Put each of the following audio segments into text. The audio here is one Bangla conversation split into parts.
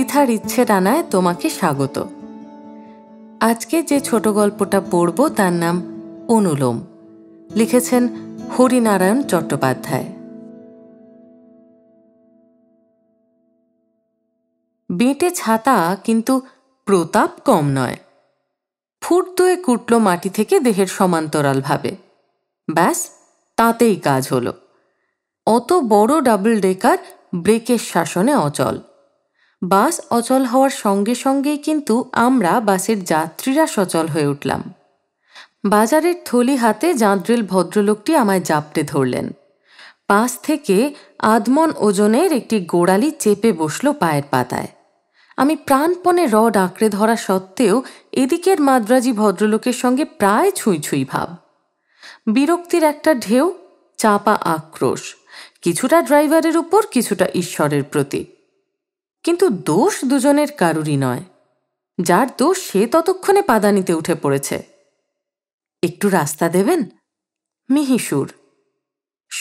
পৃথার ইচ্ছে ডানায় তোমাকে স্বাগত আজকে যে ছোট গল্পটা পড়ব তার নাম অনুলোম লিখেছেন হরিনারায়ণ চট্টোপাধ্যায় বেঁটে ছাতা কিন্তু প্রতাপ কম নয় ফুট দুয়ে কুটল মাটি থেকে দেহের সমান্তরালভাবে ব্যাস তাতেই কাজ হলো অত বড় ডাবল ডেকার ব্রেকের শাসনে অচল বাস অচল হওয়ার সঙ্গে সঙ্গেই কিন্তু আমরা বাসের যাত্রীরা সচল হয়ে উঠলাম বাজারের থলি হাতে জাঁদ্রিল ভদ্রলোকটি আমায় জাপটে ধরলেন পাশ থেকে আদমন ওজনের একটি গোড়ালি চেপে বসল পায়ের পাতায় আমি প্রাণপণে রড আঁকড়ে ধরা সত্ত্বেও এদিকের মাদ্রাজি ভদ্রলোকের সঙ্গে প্রায় ছুঁই ছুঁই ভাব বিরক্তির একটা ঢেউ চাপা আক্রোশ কিছুটা ড্রাইভারের উপর কিছুটা ঈশ্বরের প্রতীক কিন্তু দোষ দুজনের কারুরই নয় যার দোষ সে ততক্ষণে পাদানিতে উঠে পড়েছে একটু রাস্তা দেবেন মিহি সুর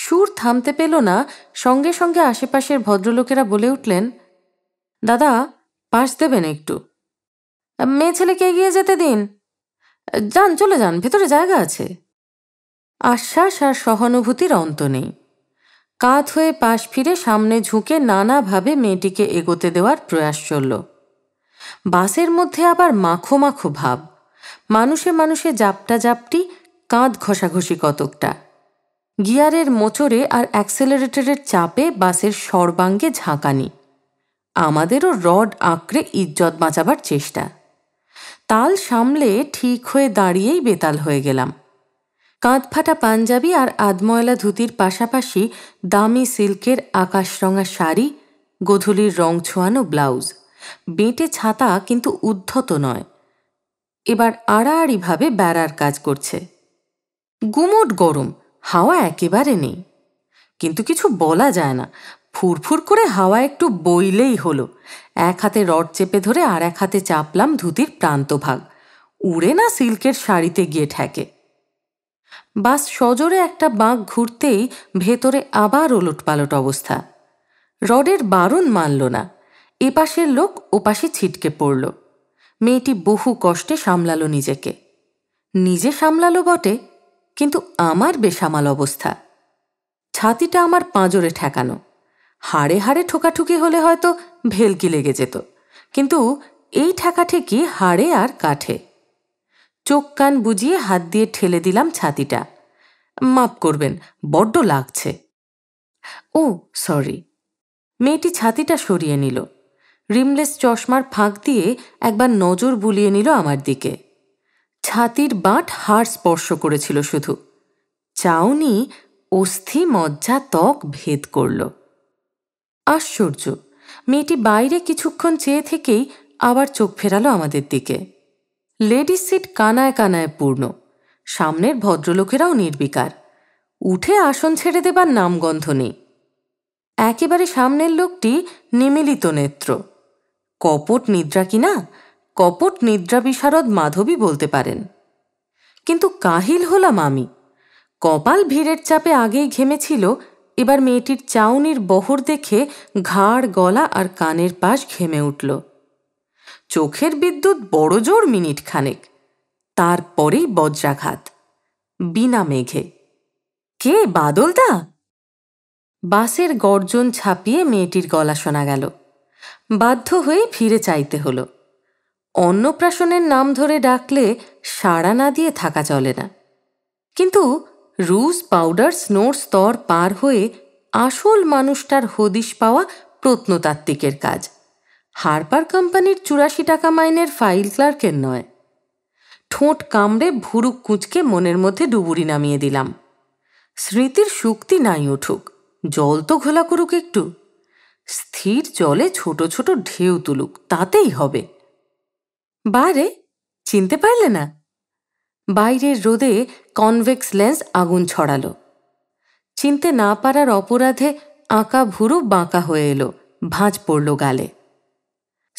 সুর থামতে পেল না সঙ্গে সঙ্গে আশেপাশের ভদ্রলোকেরা বলে উঠলেন দাদা পাশ দেবেন একটু মেয়ে ছেলেকে এগিয়ে যেতে দিন যান চলে যান ভেতরে জায়গা আছে আশ্বাস আর সহানুভূতির অন্ত নেই কাত হয়ে পাশ ফিরে সামনে ঝুঁকে নানাভাবে মেয়েটিকে এগোতে দেওয়ার প্রয়াস চলল বাসের মধ্যে আবার মাখো মাখো ভাব মানুষে মানুষে জাপটা জাপটি কাঁধ ঘষাঘষি কতকটা গিয়ারের মোচড়ে আর অ্যাক্সেলারেটরের চাপে বাসের সর্বাঙ্গে ঝাঁকানি আমাদেরও রড আঁকড়ে ইজ্জত বাঁচাবার চেষ্টা তাল সামলে ঠিক হয়ে দাঁড়িয়েই বেতাল হয়ে গেলাম কাঁধফাটা পাঞ্জাবি আর আধময়লা ধুতির পাশাপাশি দামি সিল্কের আকাশরঙা শাড়ি গধুলির রং ছোঁয়ানো ব্লাউজ বেঁটে ছাতা কিন্তু উদ্ধত নয় এবার আড়াআড়িভাবে বেড়ার কাজ করছে গুমোট গরম হাওয়া একেবারে নেই কিন্তু কিছু বলা যায় না ফুরফুর করে হাওয়া একটু বইলেই হলো এক হাতে রড চেপে ধরে আর এক হাতে চাপলাম ধুতির প্রান্তভাগ উড়ে না সিল্কের শাড়িতে গিয়ে ঠেকে বাস সজোরে একটা বাঁক ঘুরতেই ভেতরে আবার ওলটপালট অবস্থা রডের বারণ মানল না এপাশের লোক ওপাশে ছিটকে পড়ল মেয়েটি বহু কষ্টে সামলালো নিজেকে নিজে সামলালো বটে কিন্তু আমার বেসামাল অবস্থা ছাতিটা আমার পাঁজরে ঠেকানো হাড়ে হাড়ে ঠোকাঠুকি হলে হয়তো ভেলকি লেগে যেত কিন্তু এই ঠেকাঠেকি হাড়ে আর কাঠে চোখ কান বুঝিয়ে হাত দিয়ে ঠেলে দিলাম ছাতিটা মাপ করবেন বড্ড লাগছে ও সরি মেয়েটি ছাতিটা সরিয়ে নিল রিমলেস চশমার ফাঁক দিয়ে একবার নজর বুলিয়ে নিল আমার দিকে ছাতির বাট হাড় স্পর্শ করেছিল শুধু চাউনি অস্থি মজ্জা ত্বক ভেদ করল আশ্চর্য মেয়েটি বাইরে কিছুক্ষণ চেয়ে থেকেই আবার চোখ ফেরালো আমাদের দিকে লেডিস সিট কানায় কানায় পূর্ণ সামনের ভদ্রলোকেরাও নির্বিকার উঠে আসন ছেড়ে দেবার নামগন্ধ নেই একেবারে সামনের লোকটি নিমিলিত নেত্র কপট নিদ্রা কিনা কপট নিদ্রা বিশারদ মাধবী বলতে পারেন কিন্তু কাহিল হলাম আমি কপাল ভিড়ের চাপে আগেই ঘেমেছিল এবার মেয়েটির চাউনির বহর দেখে ঘাড় গলা আর কানের পাশ ঘেমে উঠল চোখের বিদ্যুৎ বড় জোর মিনিট খানেক তারপরেই বজ্রাঘাত বিনা মেঘে কে বাদলদা বাসের গর্জন ছাপিয়ে মেয়েটির গলা শোনা গেল বাধ্য হয়ে ফিরে চাইতে হলো অন্নপ্রাশনের নাম ধরে ডাকলে সাড়া না দিয়ে থাকা চলে না কিন্তু রুজ পাউডার স্নোর স্তর পার হয়ে আসল মানুষটার হদিশ পাওয়া প্রত্নতাত্ত্বিকের কাজ হারপার কোম্পানির চুরাশি টাকা মাইনের ফাইল ক্লার্কের নয় ঠোঁট কামড়ে ভুরুক কুঁচকে মনের মধ্যে ডুবুরি নামিয়ে দিলাম স্মৃতির শুক্তি নাই উঠুক জল তো ঘোলা করুক একটু স্থির জলে ছোট ছোট ঢেউ তুলুক তাতেই হবে বারে চিনতে পারলে না বাইরের রোদে কনভেক্স লেন্স আগুন ছড়ালো চিনতে না পারার অপরাধে আঁকা ভুরু বাঁকা হয়ে এলো ভাঁজ পড়ল গালে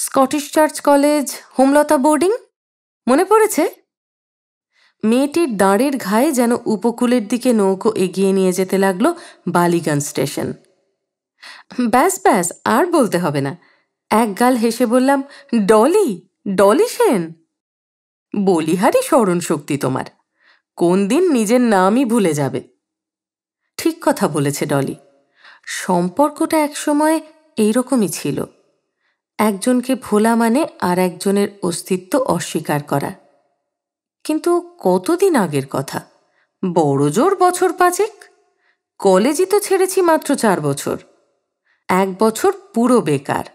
Scottish Church College Homlata boarding মনে পড়েছে মেয়েটির দাঁড়ের ঘায়ে যেন উপকূলের দিকে নৌকো এগিয়ে নিয়ে যেতে লাগলো বালিগঞ্জ স্টেশন ব্যাস ব্যাস আর বলতে হবে না এক গাল হেসে বললাম ডলি ডলি সেন বলিহারি স্মরণ শক্তি তোমার কোন দিন নিজের নামই ভুলে যাবে ঠিক কথা বলেছে ডলি সম্পর্কটা একসময় এইরকমই ছিল একজনকে ভোলা মানে আর একজনের অস্তিত্ব অস্বীকার করা কিন্তু কতদিন আগের কথা বড় জোর বছর পাঁচেক কলেজই তো ছেড়েছি মাত্র চার বছর এক বছর পুরো বেকার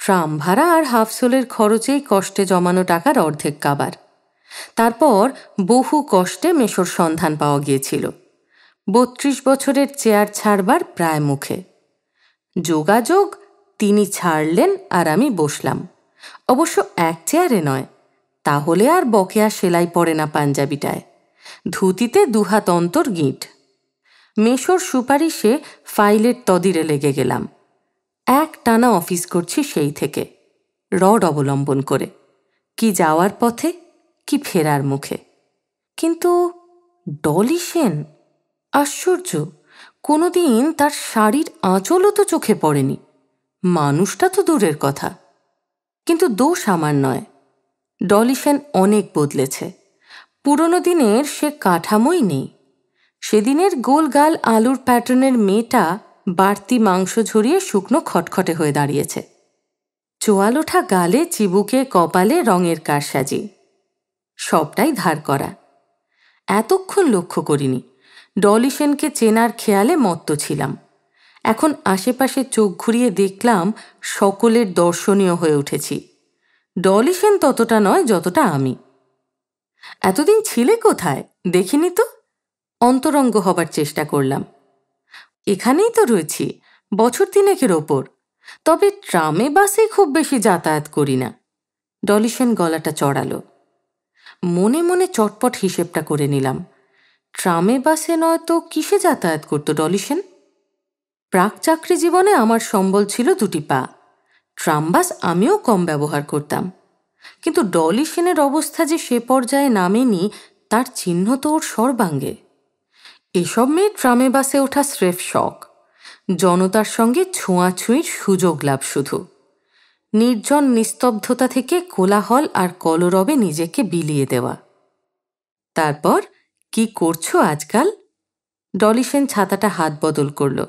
ট্রাম ভাড়া আর হাফসোলের খরচেই কষ্টে জমানো টাকার অর্ধেক কাবার তারপর বহু কষ্টে মেশোর সন্ধান পাওয়া গিয়েছিল বত্রিশ বছরের চেয়ার ছাড়বার প্রায় মুখে যোগাযোগ তিনি ছাড়লেন আর আমি বসলাম অবশ্য এক চেয়ারে নয় তাহলে আর বকেয়া সেলাই পড়ে না পাঞ্জাবিটায় ধুতিতে দুহাত অন্তর গিঁট মেশোর সুপারিশে ফাইলের তদিরে লেগে গেলাম এক টানা অফিস করছি সেই থেকে রড অবলম্বন করে কি যাওয়ার পথে কি ফেরার মুখে কিন্তু ডলি সেন আশ্চর্য কোনোদিন তার শাড়ির আঁচলও তো চোখে পড়েনি মানুষটা তো দূরের কথা কিন্তু দোষ আমার নয় ডলিফেন অনেক বদলেছে পুরনো দিনের সে কাঠামোই নেই সেদিনের গোলগাল আলুর প্যাটার্নের মেয়েটা বাড়তি মাংস ঝরিয়ে শুকনো খটখটে হয়ে দাঁড়িয়েছে চোয়াল ওঠা গালে চিবুকে কপালে রঙের কারসাজি সবটাই ধার করা এতক্ষণ লক্ষ্য করিনি ডলিফেনকে চেনার খেয়ালে মত্ত ছিলাম এখন আশেপাশে চোখ ঘুরিয়ে দেখলাম সকলের দর্শনীয় হয়ে উঠেছি ডলি সেন ততটা নয় যতটা আমি এতদিন ছিলে কোথায় দেখিনি তো অন্তরঙ্গ হবার চেষ্টা করলাম এখানেই তো রয়েছি বছর তিনেকের ওপর তবে ট্রামে বাসে খুব বেশি যাতায়াত করি না ডলিসেন গলাটা চড়ালো মনে মনে চটপট হিসেবটা করে নিলাম ট্রামে বাসে নয়তো কিসে যাতায়াত করতো ডলিসেন প্রাক চাকরি জীবনে আমার সম্বল ছিল দুটি পা ট্রামবাস আমিও কম ব্যবহার করতাম কিন্তু ডলি সেনের অবস্থা যে সে পর্যায়ে নামেনি তার চিহ্ন তো ওর সর্বাঙ্গে এসব মেয়ে ট্রামে বাসে ওঠা স্রেফ শখ জনতার সঙ্গে ছোঁয়াছুঁয়ির সুযোগ লাভ শুধু নির্জন নিস্তব্ধতা থেকে কোলাহল আর কলরবে নিজেকে বিলিয়ে দেওয়া তারপর কি করছো আজকাল ডলিসেন ছাতাটা হাত বদল করলো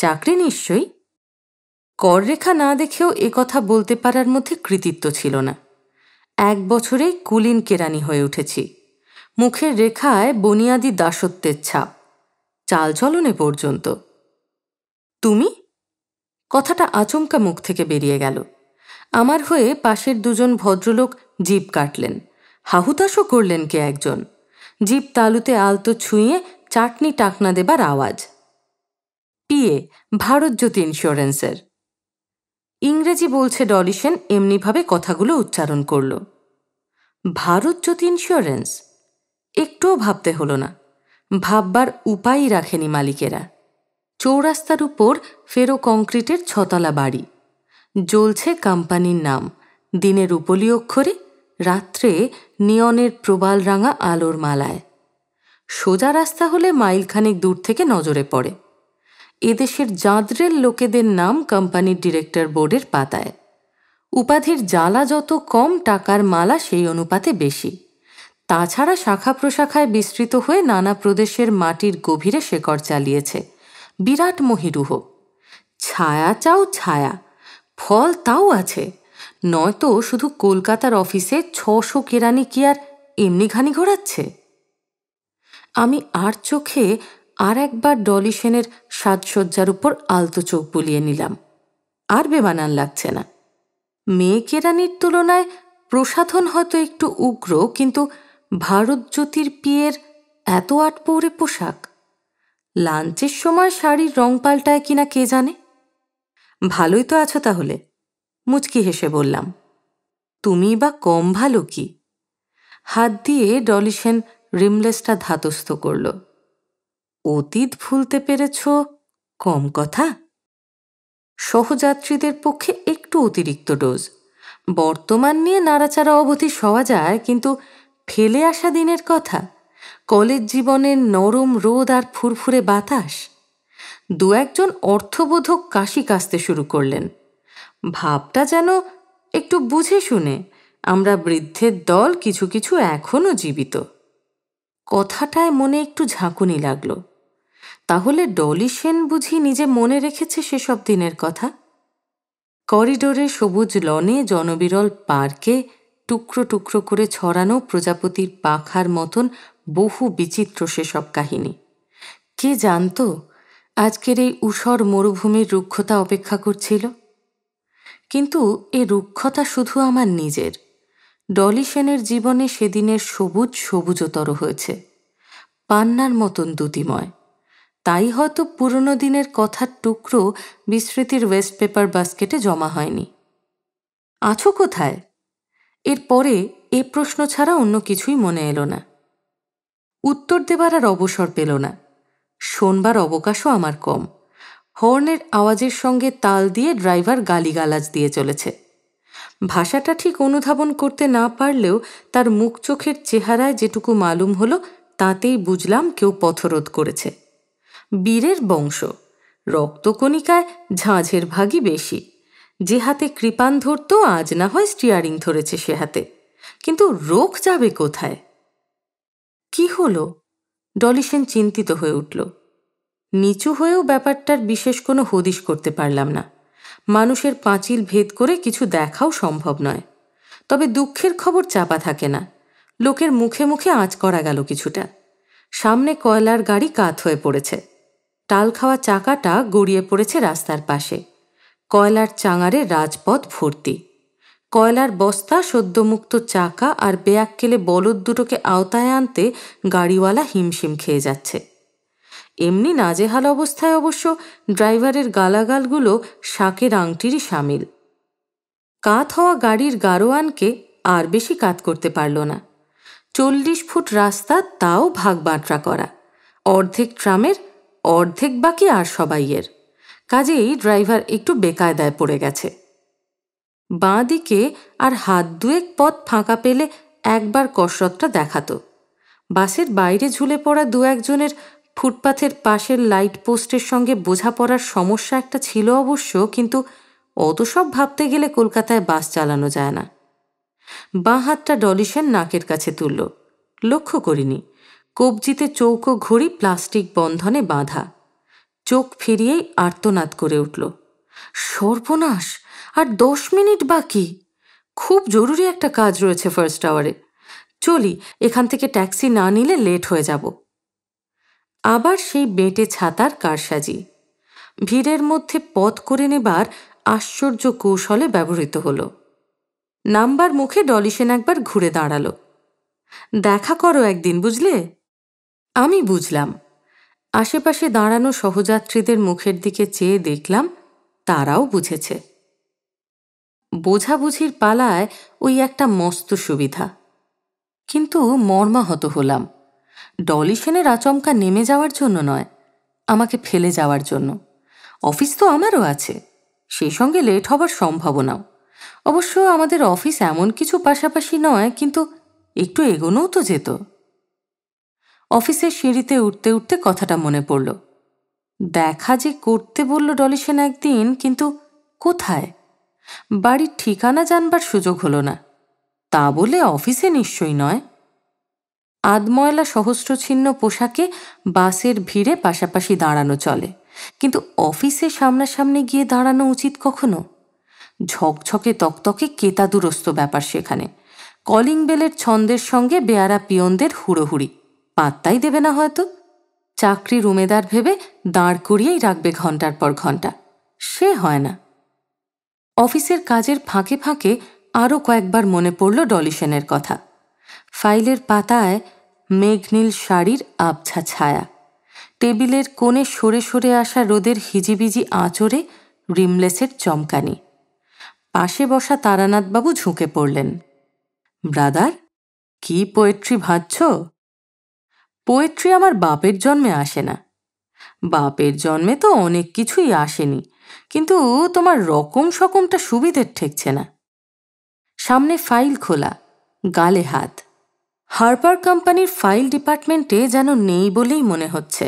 চাকরি নিশ্চয়ই কররেখা না দেখেও কথা বলতে পারার মধ্যে কৃতিত্ব ছিল না এক বছরে কুলিন কেরানি হয়ে উঠেছি মুখের রেখায় বনিয়াদি দাসত্বের ছাপ চালচলনে পর্যন্ত তুমি কথাটা আচমকা মুখ থেকে বেরিয়ে গেল আমার হয়ে পাশের দুজন ভদ্রলোক জিপ কাটলেন হাহুতাশও করলেন কে একজন জিপ তালুতে আলতো ছুঁয়ে চাটনি টাকনা দেবার আওয়াজ পিএ ভারত জ্যোতি ইন্স্যুরেন্সের ইংরেজি বলছে ডলি এমনিভাবে কথাগুলো উচ্চারণ করল ভারত জ্যোতি ইন্স্যুরেন্স একটুও ভাবতে হলো না ভাববার উপায়ই রাখেনি মালিকেরা চৌরাস্তার উপর ফেরো কংক্রিটের ছতলা বাড়ি জ্বলছে কোম্পানির নাম দিনের উপলি অক্ষরে রাত্রে নিয়নের প্রবাল রাঙা আলোর মালায় সোজা রাস্তা হলে মাইলখানিক দূর থেকে নজরে পড়ে এদেশের জাঁদরের লোকেদের নাম কোম্পানির ডিরেক্টর বোর্ডের পাতায় উপাধির জ্বালা যত কম টাকার মালা সেই অনুপাতে বেশি তাছাড়া শাখা প্রশাখায় বিস্তৃত হয়ে নানা প্রদেশের মাটির গভীরে শেকড় চালিয়েছে বিরাট মহিরুহ ছায়া চাও ছায়া ফল তাও আছে নয়তো শুধু কলকাতার অফিসে ছশো কেরানি কি আর এমনি ঘানি ঘোরাচ্ছে আমি আর চোখে আর একবার ডলি সেনের সাজসজ্জার উপর আলতো চোখ বুলিয়ে নিলাম আর বেমানান লাগছে না মেয়ে কেরানির তুলনায় প্রসাধন হয়তো একটু উগ্র কিন্তু ভারত জ্যোতির পিয়ের এত আটপৌরে পোশাক লাঞ্চের সময় শাড়ির রং পাল্টায় কিনা কে জানে ভালোই তো আছো তাহলে মুচকি হেসে বললাম তুমি বা কম ভালো কি হাত দিয়ে ডলিসেন রিমলেসটা ধাতস্থ করলো অতীত ভুলতে পেরেছ কম কথা সহযাত্রীদের পক্ষে একটু অতিরিক্ত ডোজ বর্তমান নিয়ে নাড়াচাড়া অবধি সওয়া যায় কিন্তু ফেলে আসা দিনের কথা কলেজ জীবনের নরম রোদ আর ফুরফুরে বাতাস দু একজন অর্থবোধক কাশি কাশতে শুরু করলেন ভাবটা যেন একটু বুঝে শুনে আমরা বৃদ্ধের দল কিছু কিছু এখনও জীবিত কথাটায় মনে একটু ঝাঁকুনি লাগলো তাহলে ডলি সেন বুঝি নিজে মনে রেখেছে সেসব দিনের কথা করিডোরে সবুজ লনে জনবিরল পার্কে টুকরো টুকরো করে ছড়ানো প্রজাপতির পাখার মতন বহু বিচিত্র সেসব কাহিনী কে জানত আজকের এই উষর মরুভূমির রুক্ষতা অপেক্ষা করছিল কিন্তু এ রুক্ষতা শুধু আমার নিজের ডলি সেনের জীবনে সেদিনের সবুজ সবুজতর হয়েছে পান্নার মতন দুতিময় তাই হয়তো পুরনো দিনের কথার টুকরো বিস্মৃতির ওয়েস্ট পেপার বাস্কেটে জমা হয়নি আছো কোথায় এরপরে এ প্রশ্ন ছাড়া অন্য কিছুই মনে এলো না উত্তর দেবার আর অবসর পেল না শোনবার অবকাশও আমার কম হর্নের আওয়াজের সঙ্গে তাল দিয়ে ড্রাইভার গালিগালাজ দিয়ে চলেছে ভাষাটা ঠিক অনুধাবন করতে না পারলেও তার মুখ চোখের চেহারায় যেটুকু মালুম হলো তাতেই বুঝলাম কেউ পথরোধ করেছে বীরের বংশ রক্তকণিকায় ঝাঁঝের ভাগই বেশি যে হাতে কৃপান ধরত আজ না হয় স্টিয়ারিং ধরেছে সে হাতে কিন্তু রোগ যাবে কোথায় কি হলো ডলিসেন চিন্তিত হয়ে উঠল নিচু হয়েও ব্যাপারটার বিশেষ কোনো হদিশ করতে পারলাম না মানুষের পাঁচিল ভেদ করে কিছু দেখাও সম্ভব নয় তবে দুঃখের খবর চাপা থাকে না লোকের মুখে মুখে আঁচ করা গেল কিছুটা সামনে কয়লার গাড়ি কাত হয়ে পড়েছে টাল খাওয়া চাকাটা গড়িয়ে পড়েছে রাস্তার পাশে কয়লার চাঙারে রাজপথ ভর্তি কয়লার বস্তা সদ্যমুক্ত চাকা আর বেয়াক্কেলে বলদ দুটোকে আওতায় আনতে গাড়িওয়ালা হিমশিম খেয়ে যাচ্ছে এমনি নাজেহাল অবস্থায় অবশ্য ড্রাইভারের গালাগালগুলো শাকের আংটিরই সামিল কাত হওয়া গাড়ির গারোয়ানকে আর বেশি কাত করতে পারল না চল্লিশ ফুট রাস্তা তাও ভাগ বাঁটরা করা অর্ধেক ট্রামের অর্ধেক বাকি আর সবাই এর কাজেই ড্রাইভার একটু বেকায়দায় পড়ে গেছে বাঁ দিকে আর হাত দুয়েক পথ ফাঁকা পেলে একবার কসরতটা দেখাতো বাসের বাইরে ঝুলে পড়া দু একজনের ফুটপাথের পাশের লাইট পোস্টের সঙ্গে বোঝাপড়ার সমস্যা একটা ছিল অবশ্য কিন্তু অত সব ভাবতে গেলে কলকাতায় বাস চালানো যায় না বাঁ হাতটা ডলিশন নাকের কাছে তুলল লক্ষ্য করিনি কবজিতে চৌকো ঘড়ি প্লাস্টিক বন্ধনে বাঁধা চোখ ফিরিয়েই আর্তনাদ করে উঠল সর্বনাশ আর দশ মিনিট বাকি খুব জরুরি একটা কাজ রয়েছে ফার্স্ট আওয়ারে চলি এখান থেকে ট্যাক্সি না নিলে লেট হয়ে যাব আবার সেই বেঁটে ছাতার কারসাজি ভিড়ের মধ্যে পথ করে নেবার আশ্চর্য কৌশলে ব্যবহৃত হল নাম্বার মুখে ডলি একবার ঘুরে দাঁড়াল দেখা করো একদিন বুঝলে আমি বুঝলাম আশেপাশে দাঁড়ানো সহযাত্রীদের মুখের দিকে চেয়ে দেখলাম তারাও বুঝেছে বোঝাবুঝির পালায় ওই একটা মস্ত সুবিধা কিন্তু মর্মাহত হলাম ডলিশনের আচমকা নেমে যাওয়ার জন্য নয় আমাকে ফেলে যাওয়ার জন্য অফিস তো আমারও আছে সেই সঙ্গে লেট হবার সম্ভাবনাও অবশ্য আমাদের অফিস এমন কিছু পাশাপাশি নয় কিন্তু একটু এগোনোও তো যেত অফিসের সিঁড়িতে উঠতে উঠতে কথাটা মনে পড়ল দেখা যে করতে বলল ডলি একদিন কিন্তু কোথায় বাড়ির ঠিকানা জানবার সুযোগ হলো না তা বলে অফিসে নিশ্চয়ই নয় আদময়লা সহস্রছিন্ন পোশাকে বাসের ভিড়ে পাশাপাশি দাঁড়ানো চলে কিন্তু অফিসে সামনাসামনি গিয়ে দাঁড়ানো উচিত কখনো ঝকঝকে তকতকে কেতাদুরস্ত ব্যাপার সেখানে কলিং বেলের ছন্দের সঙ্গে বেয়ারা পিয়নদের হুড়োহুড়ি পাত্তাই দেবে না হয়তো চাকরি রুমেদার ভেবে দাঁড় করিয়েই রাখবে ঘন্টার পর ঘন্টা সে হয় না অফিসের কাজের ফাঁকে ফাঁকে আরও কয়েকবার মনে পড়ল ডলিসেনের কথা ফাইলের পাতায় মেঘনীল শাড়ির আবছা ছায়া টেবিলের কোণে সরে সরে আসা রোদের হিজিবিজি আঁচড়ে রিমলেসের চমকানি পাশে বসা তারানাথবাবু ঝুঁকে পড়লেন ব্রাদার কি পোয়েট্রি ভাজছ পোয়েট্রি আমার বাপের জন্মে আসে না বাপের জন্মে তো অনেক কিছুই আসেনি কিন্তু তোমার রকম সকমটা সুবিধের ঠেকছে না সামনে ফাইল খোলা গালে হাত হার্পার কোম্পানির ফাইল ডিপার্টমেন্টে যেন নেই বলেই মনে হচ্ছে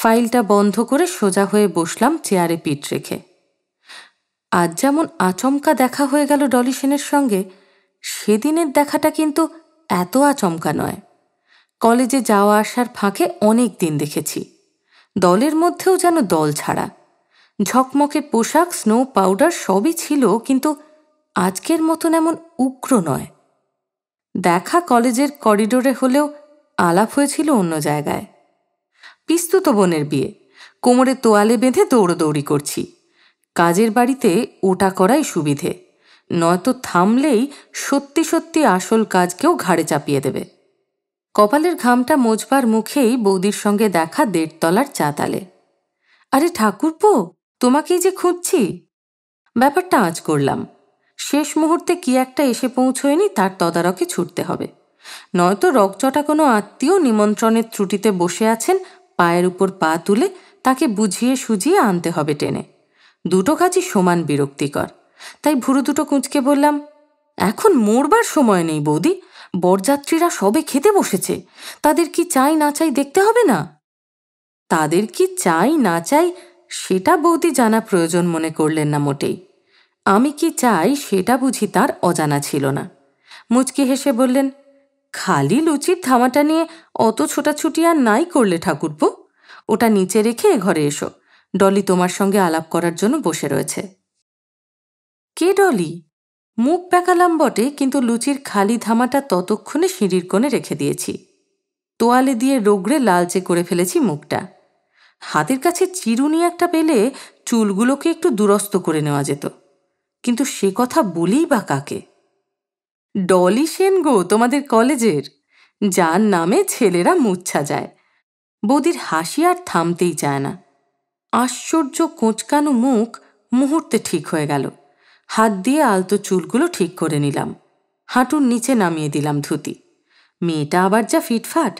ফাইলটা বন্ধ করে সোজা হয়ে বসলাম চেয়ারে পিঠ রেখে আজ যেমন আচমকা দেখা হয়ে গেল ডলিসেনের সঙ্গে সেদিনের দেখাটা কিন্তু এত আচমকা নয় কলেজে যাওয়া আসার ফাঁকে অনেক দিন দেখেছি দলের মধ্যেও যেন দল ছাড়া ঝকমকে পোশাক স্নো পাউডার সবই ছিল কিন্তু আজকের মতন এমন উগ্র নয় দেখা কলেজের করিডোরে হলেও আলাপ হয়েছিল অন্য জায়গায় পিস্তুত বোনের বিয়ে কোমরে তোয়ালে বেঁধে দৌড়দৌড়ি করছি কাজের বাড়িতে ওটা করাই সুবিধে নয়তো থামলেই সত্যি সত্যি আসল কাজকেও ঘাড়ে চাপিয়ে দেবে কপালের ঘামটা মোজবার মুখেই বৌদির সঙ্গে দেখা দেড়তলার চাতালে আরে ঠাকুরপো তোমাকেই যে খুঁজছি ব্যাপারটা আজ করলাম শেষ মুহূর্তে কি একটা এসে পৌঁছয়নি তার তদারকে ছুটতে হবে নয়তো রকচটা কোনো আত্মীয় নিমন্ত্রণের ত্রুটিতে বসে আছেন পায়ের উপর পা তুলে তাকে বুঝিয়ে সুজিয়ে আনতে হবে টেনে দুটো কাজই সমান বিরক্তিকর তাই ভুরু দুটো কুঁচকে বললাম এখন মরবার সময় নেই বৌদি বরযাত্রীরা সবে খেতে বসেছে তাদের কি চাই না চাই দেখতে হবে না তাদের কি চাই না চাই সেটা বৌদি জানা প্রয়োজন মনে করলেন না মোটেই আমি কি চাই সেটা বুঝি তার অজানা ছিল না মুচকি হেসে বললেন খালি লুচির ধামাটা নিয়ে অত ছোটাছুটি আর নাই করলে ঠাকুরপো ওটা নিচে রেখে ঘরে এসো ডলি তোমার সঙ্গে আলাপ করার জন্য বসে রয়েছে কে ডলি মুখ প্যাকালাম বটে কিন্তু লুচির খালি ধামাটা ততক্ষণে সিঁড়ির কোণে রেখে দিয়েছি তোয়ালে দিয়ে রোগড়ে লালচে করে ফেলেছি মুখটা হাতের কাছে চিরুনি একটা পেলে চুলগুলোকে একটু দুরস্ত করে নেওয়া যেত কিন্তু সে কথা বলেই বা কাকে ডলি সেন গো তোমাদের কলেজের যার নামে ছেলেরা মুচ্ছা যায় বৌদির হাসি আর থামতেই চায় না আশ্চর্য কোঁচকানো মুখ মুহূর্তে ঠিক হয়ে গেল হাত দিয়ে আলতো চুলগুলো ঠিক করে নিলাম হাঁটুর নিচে নামিয়ে দিলাম ধুতি মেয়েটা আবার যা ফিটফাট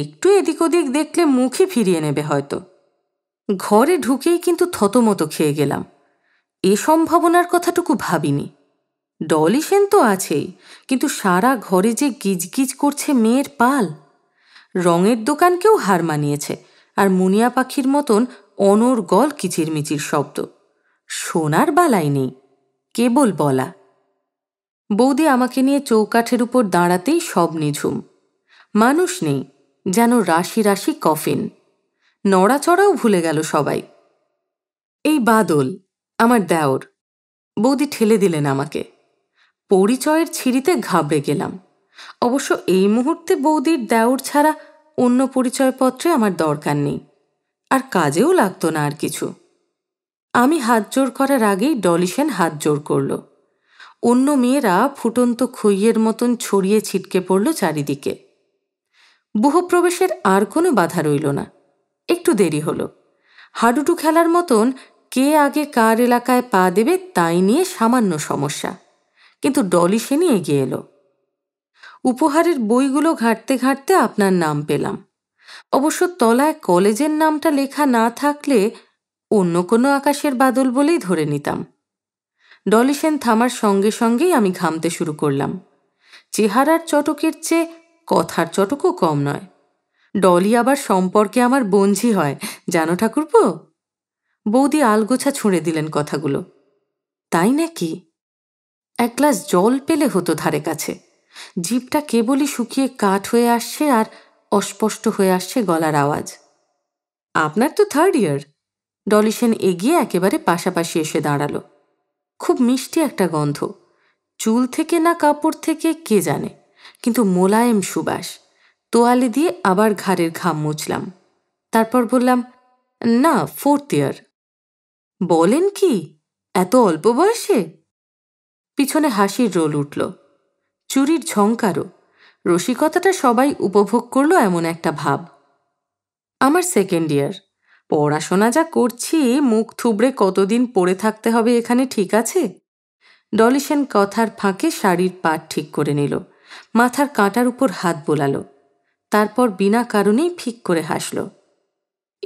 একটু এদিক ওদিক দেখলে মুখই ফিরিয়ে নেবে হয়তো ঘরে ঢুকেই কিন্তু থতমতো খেয়ে গেলাম এ সম্ভাবনার কথাটুকু ভাবিনি ডলি সেন তো আছেই কিন্তু সারা ঘরে যে গিজগিজ করছে মেয়ের পাল রঙের দোকানকেও হার মানিয়েছে আর মুনিয়া পাখির মতন অনর্গল কিচিরমিচির শব্দ সোনার বালাই নেই কেবল বলা বৌদি আমাকে নিয়ে চৌকাঠের উপর দাঁড়াতেই সব নিঝুম মানুষ নেই যেন রাশি রাশি কফিন নড়াচড়াও ভুলে গেল সবাই এই বাদল আমার দেওর বৌদি ঠেলে দিলেন আমাকে পরিচয়ের ছিঁড়িতে ঘাবড়ে গেলাম অবশ্য এই মুহূর্তে বৌদির দেওর ছাড়া অন্য পরিচয়পত্রে আমার দরকার নেই আর কাজেও লাগতো না আর কিছু আমি হাত জোর করার আগেই ডলিসেন হাত জোর করল অন্য মেয়েরা ফুটন্ত খইয়ের মতন ছড়িয়ে ছিটকে পড়ল চারিদিকে বহুপ্রবেশের আর কোনো বাধা রইল না একটু দেরি হলো হাডুডু খেলার মতন কে আগে কার এলাকায় পা দেবে তাই নিয়ে সামান্য সমস্যা কিন্তু ডলি সেনই এগিয়ে এলো উপহারের বইগুলো ঘাঁটতে ঘাঁটতে আপনার নাম পেলাম অবশ্য তলায় কলেজের নামটা লেখা না থাকলে অন্য কোনো আকাশের বাদল বলেই ধরে নিতাম ডলিসেন থামার সঙ্গে সঙ্গেই আমি ঘামতে শুরু করলাম চেহারার চটকের চেয়ে কথার চটকও কম নয় ডলি আবার সম্পর্কে আমার বঞ্ঝি হয় জানো ঠাকুরপো বৌদি আলগোছা ছুঁড়ে দিলেন কথাগুলো তাই নাকি এক গ্লাস জল পেলে হতো ধারে কাছে জীবটা কেবলই শুকিয়ে কাঠ হয়ে আসছে আর অস্পষ্ট হয়ে আসছে গলার আওয়াজ আপনার তো থার্ড ইয়ার ডলি সেন এগিয়ে একেবারে পাশাপাশি এসে দাঁড়ালো খুব মিষ্টি একটা গন্ধ চুল থেকে না কাপড় থেকে কে জানে কিন্তু মোলায়েম সুবাস তোয়ালে দিয়ে আবার ঘাড়ের ঘাম মুছলাম তারপর বললাম না ফোর্থ ইয়ার বলেন কি এত অল্প বয়সে পিছনে হাসির রোল উঠল চুরির ঝঙ্কারও রসিকতাটা সবাই উপভোগ করলো এমন একটা ভাব আমার সেকেন্ড ইয়ার পড়াশোনা যা করছি মুখ থুবড়ে কতদিন পড়ে থাকতে হবে এখানে ঠিক আছে ডলিসেন কথার ফাঁকে শাড়ির পাট ঠিক করে নিল মাথার কাঁটার উপর হাত বোলালো তারপর বিনা কারণেই ফিক করে হাসল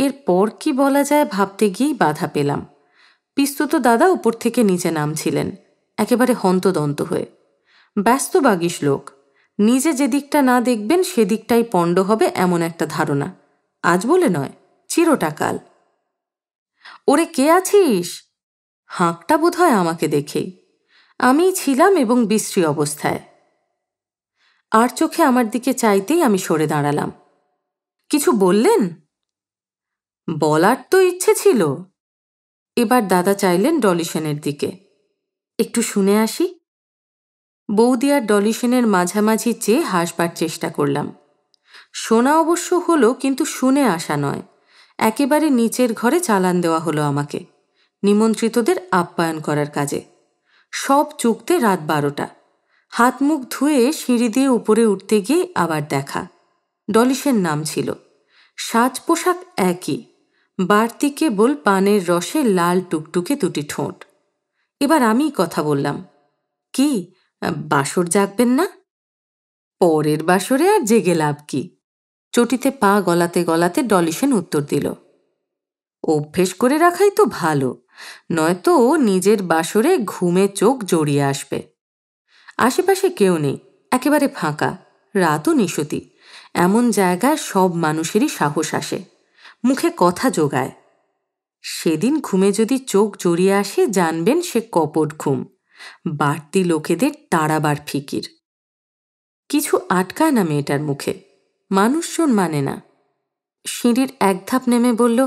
এরপর কি বলা যায় ভাবতে গিয়েই বাধা পেলাম পিস্তুত দাদা উপর থেকে নিচে নামছিলেন একেবারে হন্তদন্ত হয়ে ব্যস্ত বাগিস লোক নিজে যেদিকটা না দেখবেন সেদিকটাই পণ্ড হবে এমন একটা ধারণা আজ বলে নয় চিরটাকাল ওরে কে আছিস হাঁকটা বোধ হয় আমাকে দেখেই আমি ছিলাম এবং বিশ্রী অবস্থায় আর চোখে আমার দিকে চাইতেই আমি সরে দাঁড়ালাম কিছু বললেন বলার তো ইচ্ছে ছিল এবার দাদা চাইলেন ডলিশনের দিকে একটু শুনে আসি বৌদি আর ডলিশনের মাঝামাঝি চেয়ে হাসবার চেষ্টা করলাম শোনা অবশ্য হলো কিন্তু শুনে আসা নয় একেবারে নিচের ঘরে চালান দেওয়া হলো আমাকে নিমন্ত্রিতদের আপ্যায়ন করার কাজে সব চুকতে রাত বারোটা হাত মুখ ধুয়ে সিঁড়ি দিয়ে উপরে উঠতে গিয়ে আবার দেখা ডলিশের নাম ছিল সাজ পোশাক একই বাড়তি কেবল পানের রসে লাল টুকটুকে দুটি ঠোঁট এবার আমি কথা বললাম কি বাসর জাগবেন না পরের বাসরে আর জেগে লাভ কি চটিতে পা গলাতে গলাতে ডলিসেন উত্তর দিল অভ্যেস করে রাখাই তো ভালো নয়তো নিজের বাসরে ঘুমে চোখ জড়িয়ে আসবে আশেপাশে কেউ নেই একেবারে ফাঁকা রাতও নিশতি এমন জায়গায় সব মানুষেরই সাহস আসে মুখে কথা যোগায় সেদিন ঘুমে যদি চোখ জড়িয়ে আসে জানবেন সে কপট ঘুম বাড়তি লোকেদের তাড়াবার ফিকির কিছু আটকায় না মেয়েটার মুখে মানুষজন মানে না সিঁড়ির এক ধাপ নেমে বলল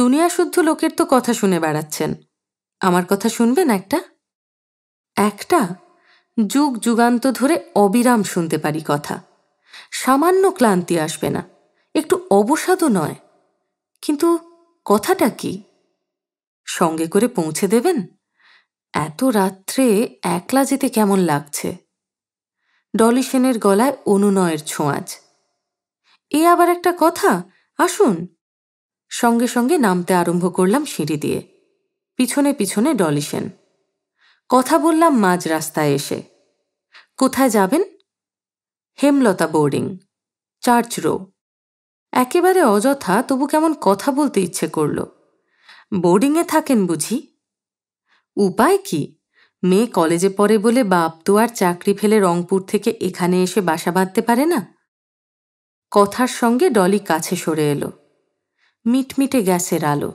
দুনিয়া শুদ্ধ লোকের তো কথা শুনে বেড়াচ্ছেন আমার কথা শুনবেন একটা একটা যুগ যুগান্ত ধরে অবিরাম শুনতে পারি কথা সামান্য ক্লান্তি আসবে না একটু অবসাদও নয় কিন্তু কথাটা কি সঙ্গে করে পৌঁছে দেবেন এত রাত্রে একলা যেতে কেমন লাগছে ডলি সেনের গলায় অনুনয়ের ছোঁয়াচ এ আবার একটা কথা আসুন সঙ্গে সঙ্গে নামতে আরম্ভ করলাম সিঁড়ি দিয়ে পিছনে পিছনে ডলি কথা বললাম মাঝ রাস্তায় এসে কোথায় যাবেন হেমলতা বোর্ডিং চার্চ রো একেবারে অযথা তবু কেমন কথা বলতে ইচ্ছে করল বোর্ডিংয়ে থাকেন বুঝি উপায় কি মেয়ে কলেজে পড়ে বলে বাপ তো আর চাকরি ফেলে রংপুর থেকে এখানে এসে বাসা বাঁধতে পারে না কথার সঙ্গে ডলি কাছে সরে এলো মিটমিটে গ্যাসের আলো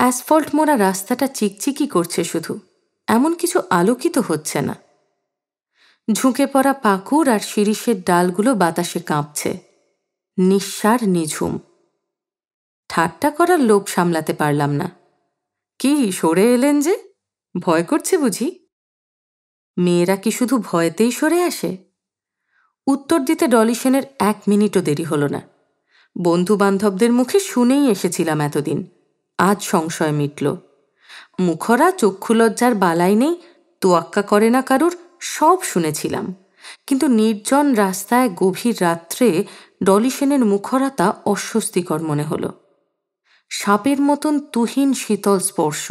অ্যাসফল্ট মোড়া রাস্তাটা চিকচিকি করছে শুধু এমন কিছু আলোকিত হচ্ছে না ঝুঁকে পড়া পাকুর আর শিরিষের ডালগুলো বাতাসে কাঁপছে নিঃসার নিঝুম ঠাট্টা করার লোভ সামলাতে পারলাম না কি সরে এলেন যে ভয় করছে বুঝি মেয়েরা কি শুধু ভয়তেই সরে আসে উত্তর দিতে ডলি সেনের এক মিনিটও দেরি হলো না বন্ধু বান্ধবদের মুখে শুনেই এসেছিলাম এতদিন আজ সংশয় মিটল মুখরা চক্ষুলজ্জার বালাই নেই তোয়াক্কা করে না কারুর সব শুনেছিলাম কিন্তু নির্জন রাস্তায় গভীর রাত্রে ডলি সেনের মুখরাতা অস্বস্তিকর মনে হলো সাপের মতন তুহিন শীতল স্পর্শ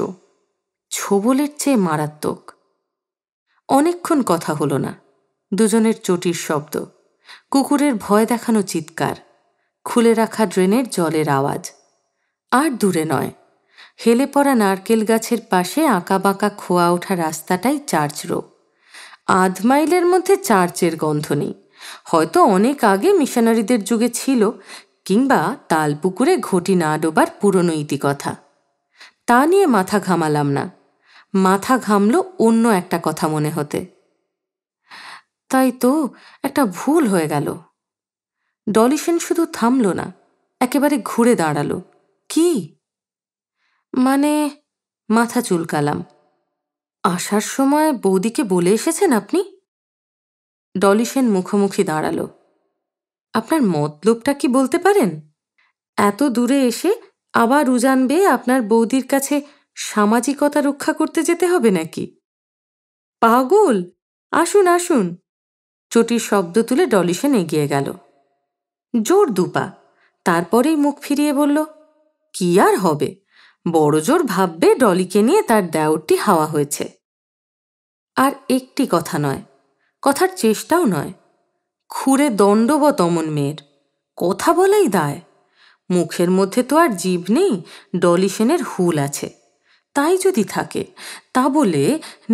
ছোবলের চেয়ে মারাত্মক অনেকক্ষণ কথা হলো না দুজনের চটির শব্দ কুকুরের ভয় দেখানো চিৎকার খুলে রাখা ড্রেনের জলের আওয়াজ আর দূরে নয় হেলে পড়া নারকেল গাছের পাশে আঁকাবাঁকা খোয়া ওঠা রাস্তাটাই চার্চ রো আধ মাইলের মধ্যে চার্চের গন্ধ নেই হয়তো অনেক আগে মিশনারিদের যুগে ছিল কিংবা তালপুকুরে ঘটি না ডোবার পুরনো ইতিকথা তা নিয়ে মাথা ঘামালাম না মাথা ঘামল অন্য একটা কথা মনে হতে তাই তো একটা ভুল হয়ে গেল ডলিসেন শুধু থামল না একেবারে ঘুরে দাঁড়ালো কি মানে মাথা চুলকালাম আসার সময় বৌদিকে বলে এসেছেন আপনি ডলিসেন মুখোমুখি দাঁড়ালো আপনার মতলবটা কি বলতে পারেন এত দূরে এসে আবার উজান বেয়ে আপনার বৌদির কাছে সামাজিকতা রক্ষা করতে যেতে হবে নাকি পাগল আসুন আসুন চটির শব্দ তুলে ডলিশন এগিয়ে গেল জোর দুপা তারপরেই মুখ ফিরিয়ে বলল কি আর হবে বড় জোর ভাববে ডলিকে নিয়ে তার দেওরটি হাওয়া হয়েছে আর একটি কথা নয় কথার চেষ্টাও নয় খুঁড়ে দণ্ডবত অমন মেয়ের কথা বলাই দায় মুখের মধ্যে তো আর জীব নেই ডলি সেনের হুল আছে তাই যদি থাকে তা বলে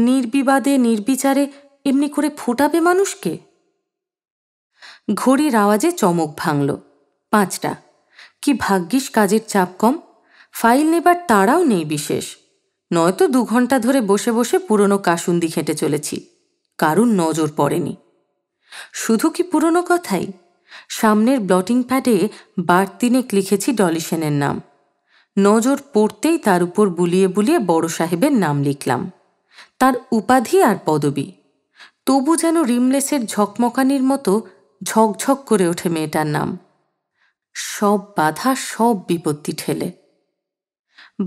নির্বিবাদে নির্বিচারে এমনি করে ফোটাবে মানুষকে ঘড়ির আওয়াজে চমক ভাঙল পাঁচটা কি ভাগ্যিস কাজের চাপ কম ফাইল নেবার তাড়াও নেই বিশেষ নয়তো দু ঘন্টা ধরে বসে বসে পুরনো কাসুন্দি খেটে চলেছি কারুর নজর পড়েনি শুধু কি পুরনো কথাই সামনের ব্লটিং প্যাডে বার তিনেক লিখেছি ডলিশেনের নাম নজর পড়তেই তার উপর বুলিয়ে বুলিয়ে বড় সাহেবের নাম লিখলাম তার উপাধি আর পদবি তবু যেন রিমলেসের ঝকমকানির মতো ঝকঝক করে ওঠে মেয়েটার নাম সব বাধা সব বিপত্তি ঠেলে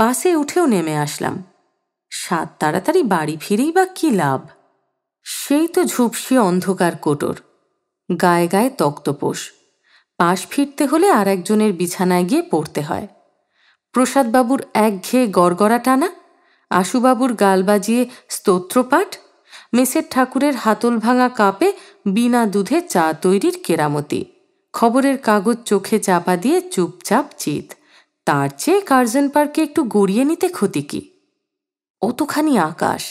বাসে উঠেও নেমে আসলাম সাত তাড়াতাড়ি বাড়ি ফিরেই বা কি লাভ সেই তো ঝুপসি অন্ধকার কোটর গায়ে গায়ে তক্তপোষ পাশ ফিরতে হলে আর একজনের বিছানায় গিয়ে পড়তে হয় প্রসাদবাবুর একঘেয়ে গড়গড়া টানা আশুবাবুর গাল বাজিয়ে স্তোত্রপাঠ মেসের ঠাকুরের হাতল ভাঙা কাপে বিনা দুধে চা তৈরির কেরামতি খবরের কাগজ চোখে চাপা দিয়ে চুপচাপ চিত তার চেয়ে কার্জন পার্কে একটু গড়িয়ে নিতে ক্ষতি কি অতখানি আকাশ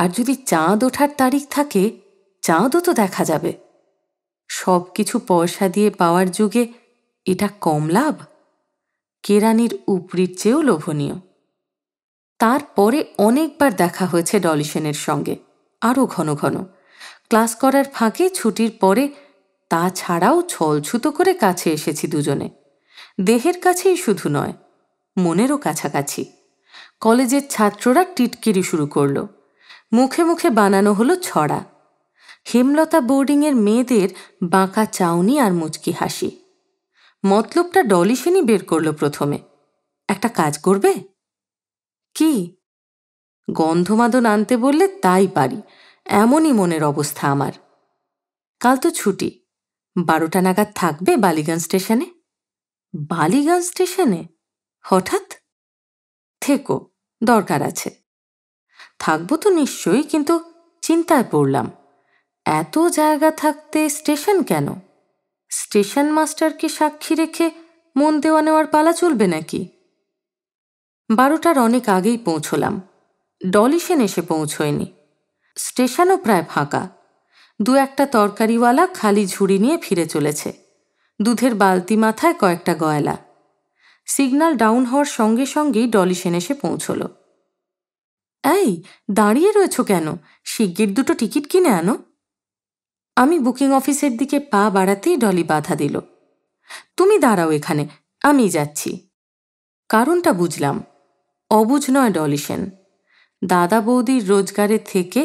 আর যদি চাঁদ ওঠার তারিখ থাকে চাঁদও তো দেখা যাবে সব কিছু পয়সা দিয়ে পাওয়ার যুগে এটা কম লাভ কেরানির উপরির চেয়েও লোভনীয় তারপরে অনেকবার দেখা হয়েছে ডলিসেনের সঙ্গে আরও ঘন ঘন ক্লাস করার ফাঁকে ছুটির পরে তা ছাড়াও ছলছুতো করে কাছে এসেছি দুজনে দেহের কাছেই শুধু নয় মনেরও কাছাকাছি কলেজের ছাত্ররা টিটকিরি শুরু করল মুখে মুখে বানানো হলো ছড়া হেমলতা বোর্ডিংয়ের মেয়েদের বাঁকা চাউনি আর মুচকি হাসি মতলবটা ডলি বের করলো প্রথমে একটা কাজ করবে কি গন্ধমাদন আনতে বললে তাই পারি এমনই মনের অবস্থা আমার কাল তো ছুটি বারোটা নাগাদ থাকবে বালিগঞ্জ স্টেশনে বালিগঞ্জ স্টেশনে হঠাৎ থেকো দরকার আছে থাকবো তো নিশ্চয়ই কিন্তু চিন্তায় পড়লাম এত জায়গা থাকতে স্টেশন কেন স্টেশন মাস্টারকে সাক্ষী রেখে মন দেওয়া নেওয়ার পালা চলবে নাকি বারোটার অনেক আগেই পৌঁছলাম ডলিশেন এসে পৌঁছয়নি স্টেশনও প্রায় ফাঁকা দু একটা তরকারিওয়ালা খালি ঝুড়ি নিয়ে ফিরে চলেছে দুধের বালতি মাথায় কয়েকটা গয়লা সিগনাল ডাউন হওয়ার সঙ্গে সঙ্গেই ডলিশেন এসে পৌঁছল এই দাঁড়িয়ে রয়েছ কেন শিগগির দুটো টিকিট কিনে আনো আমি বুকিং অফিসের দিকে পা বাড়াতেই ডলি বাধা দিল তুমি দাঁড়াও এখানে আমি যাচ্ছি কারণটা বুঝলাম অবুঝ নয় ডলিশন দাদা বৌদির রোজগারে থেকে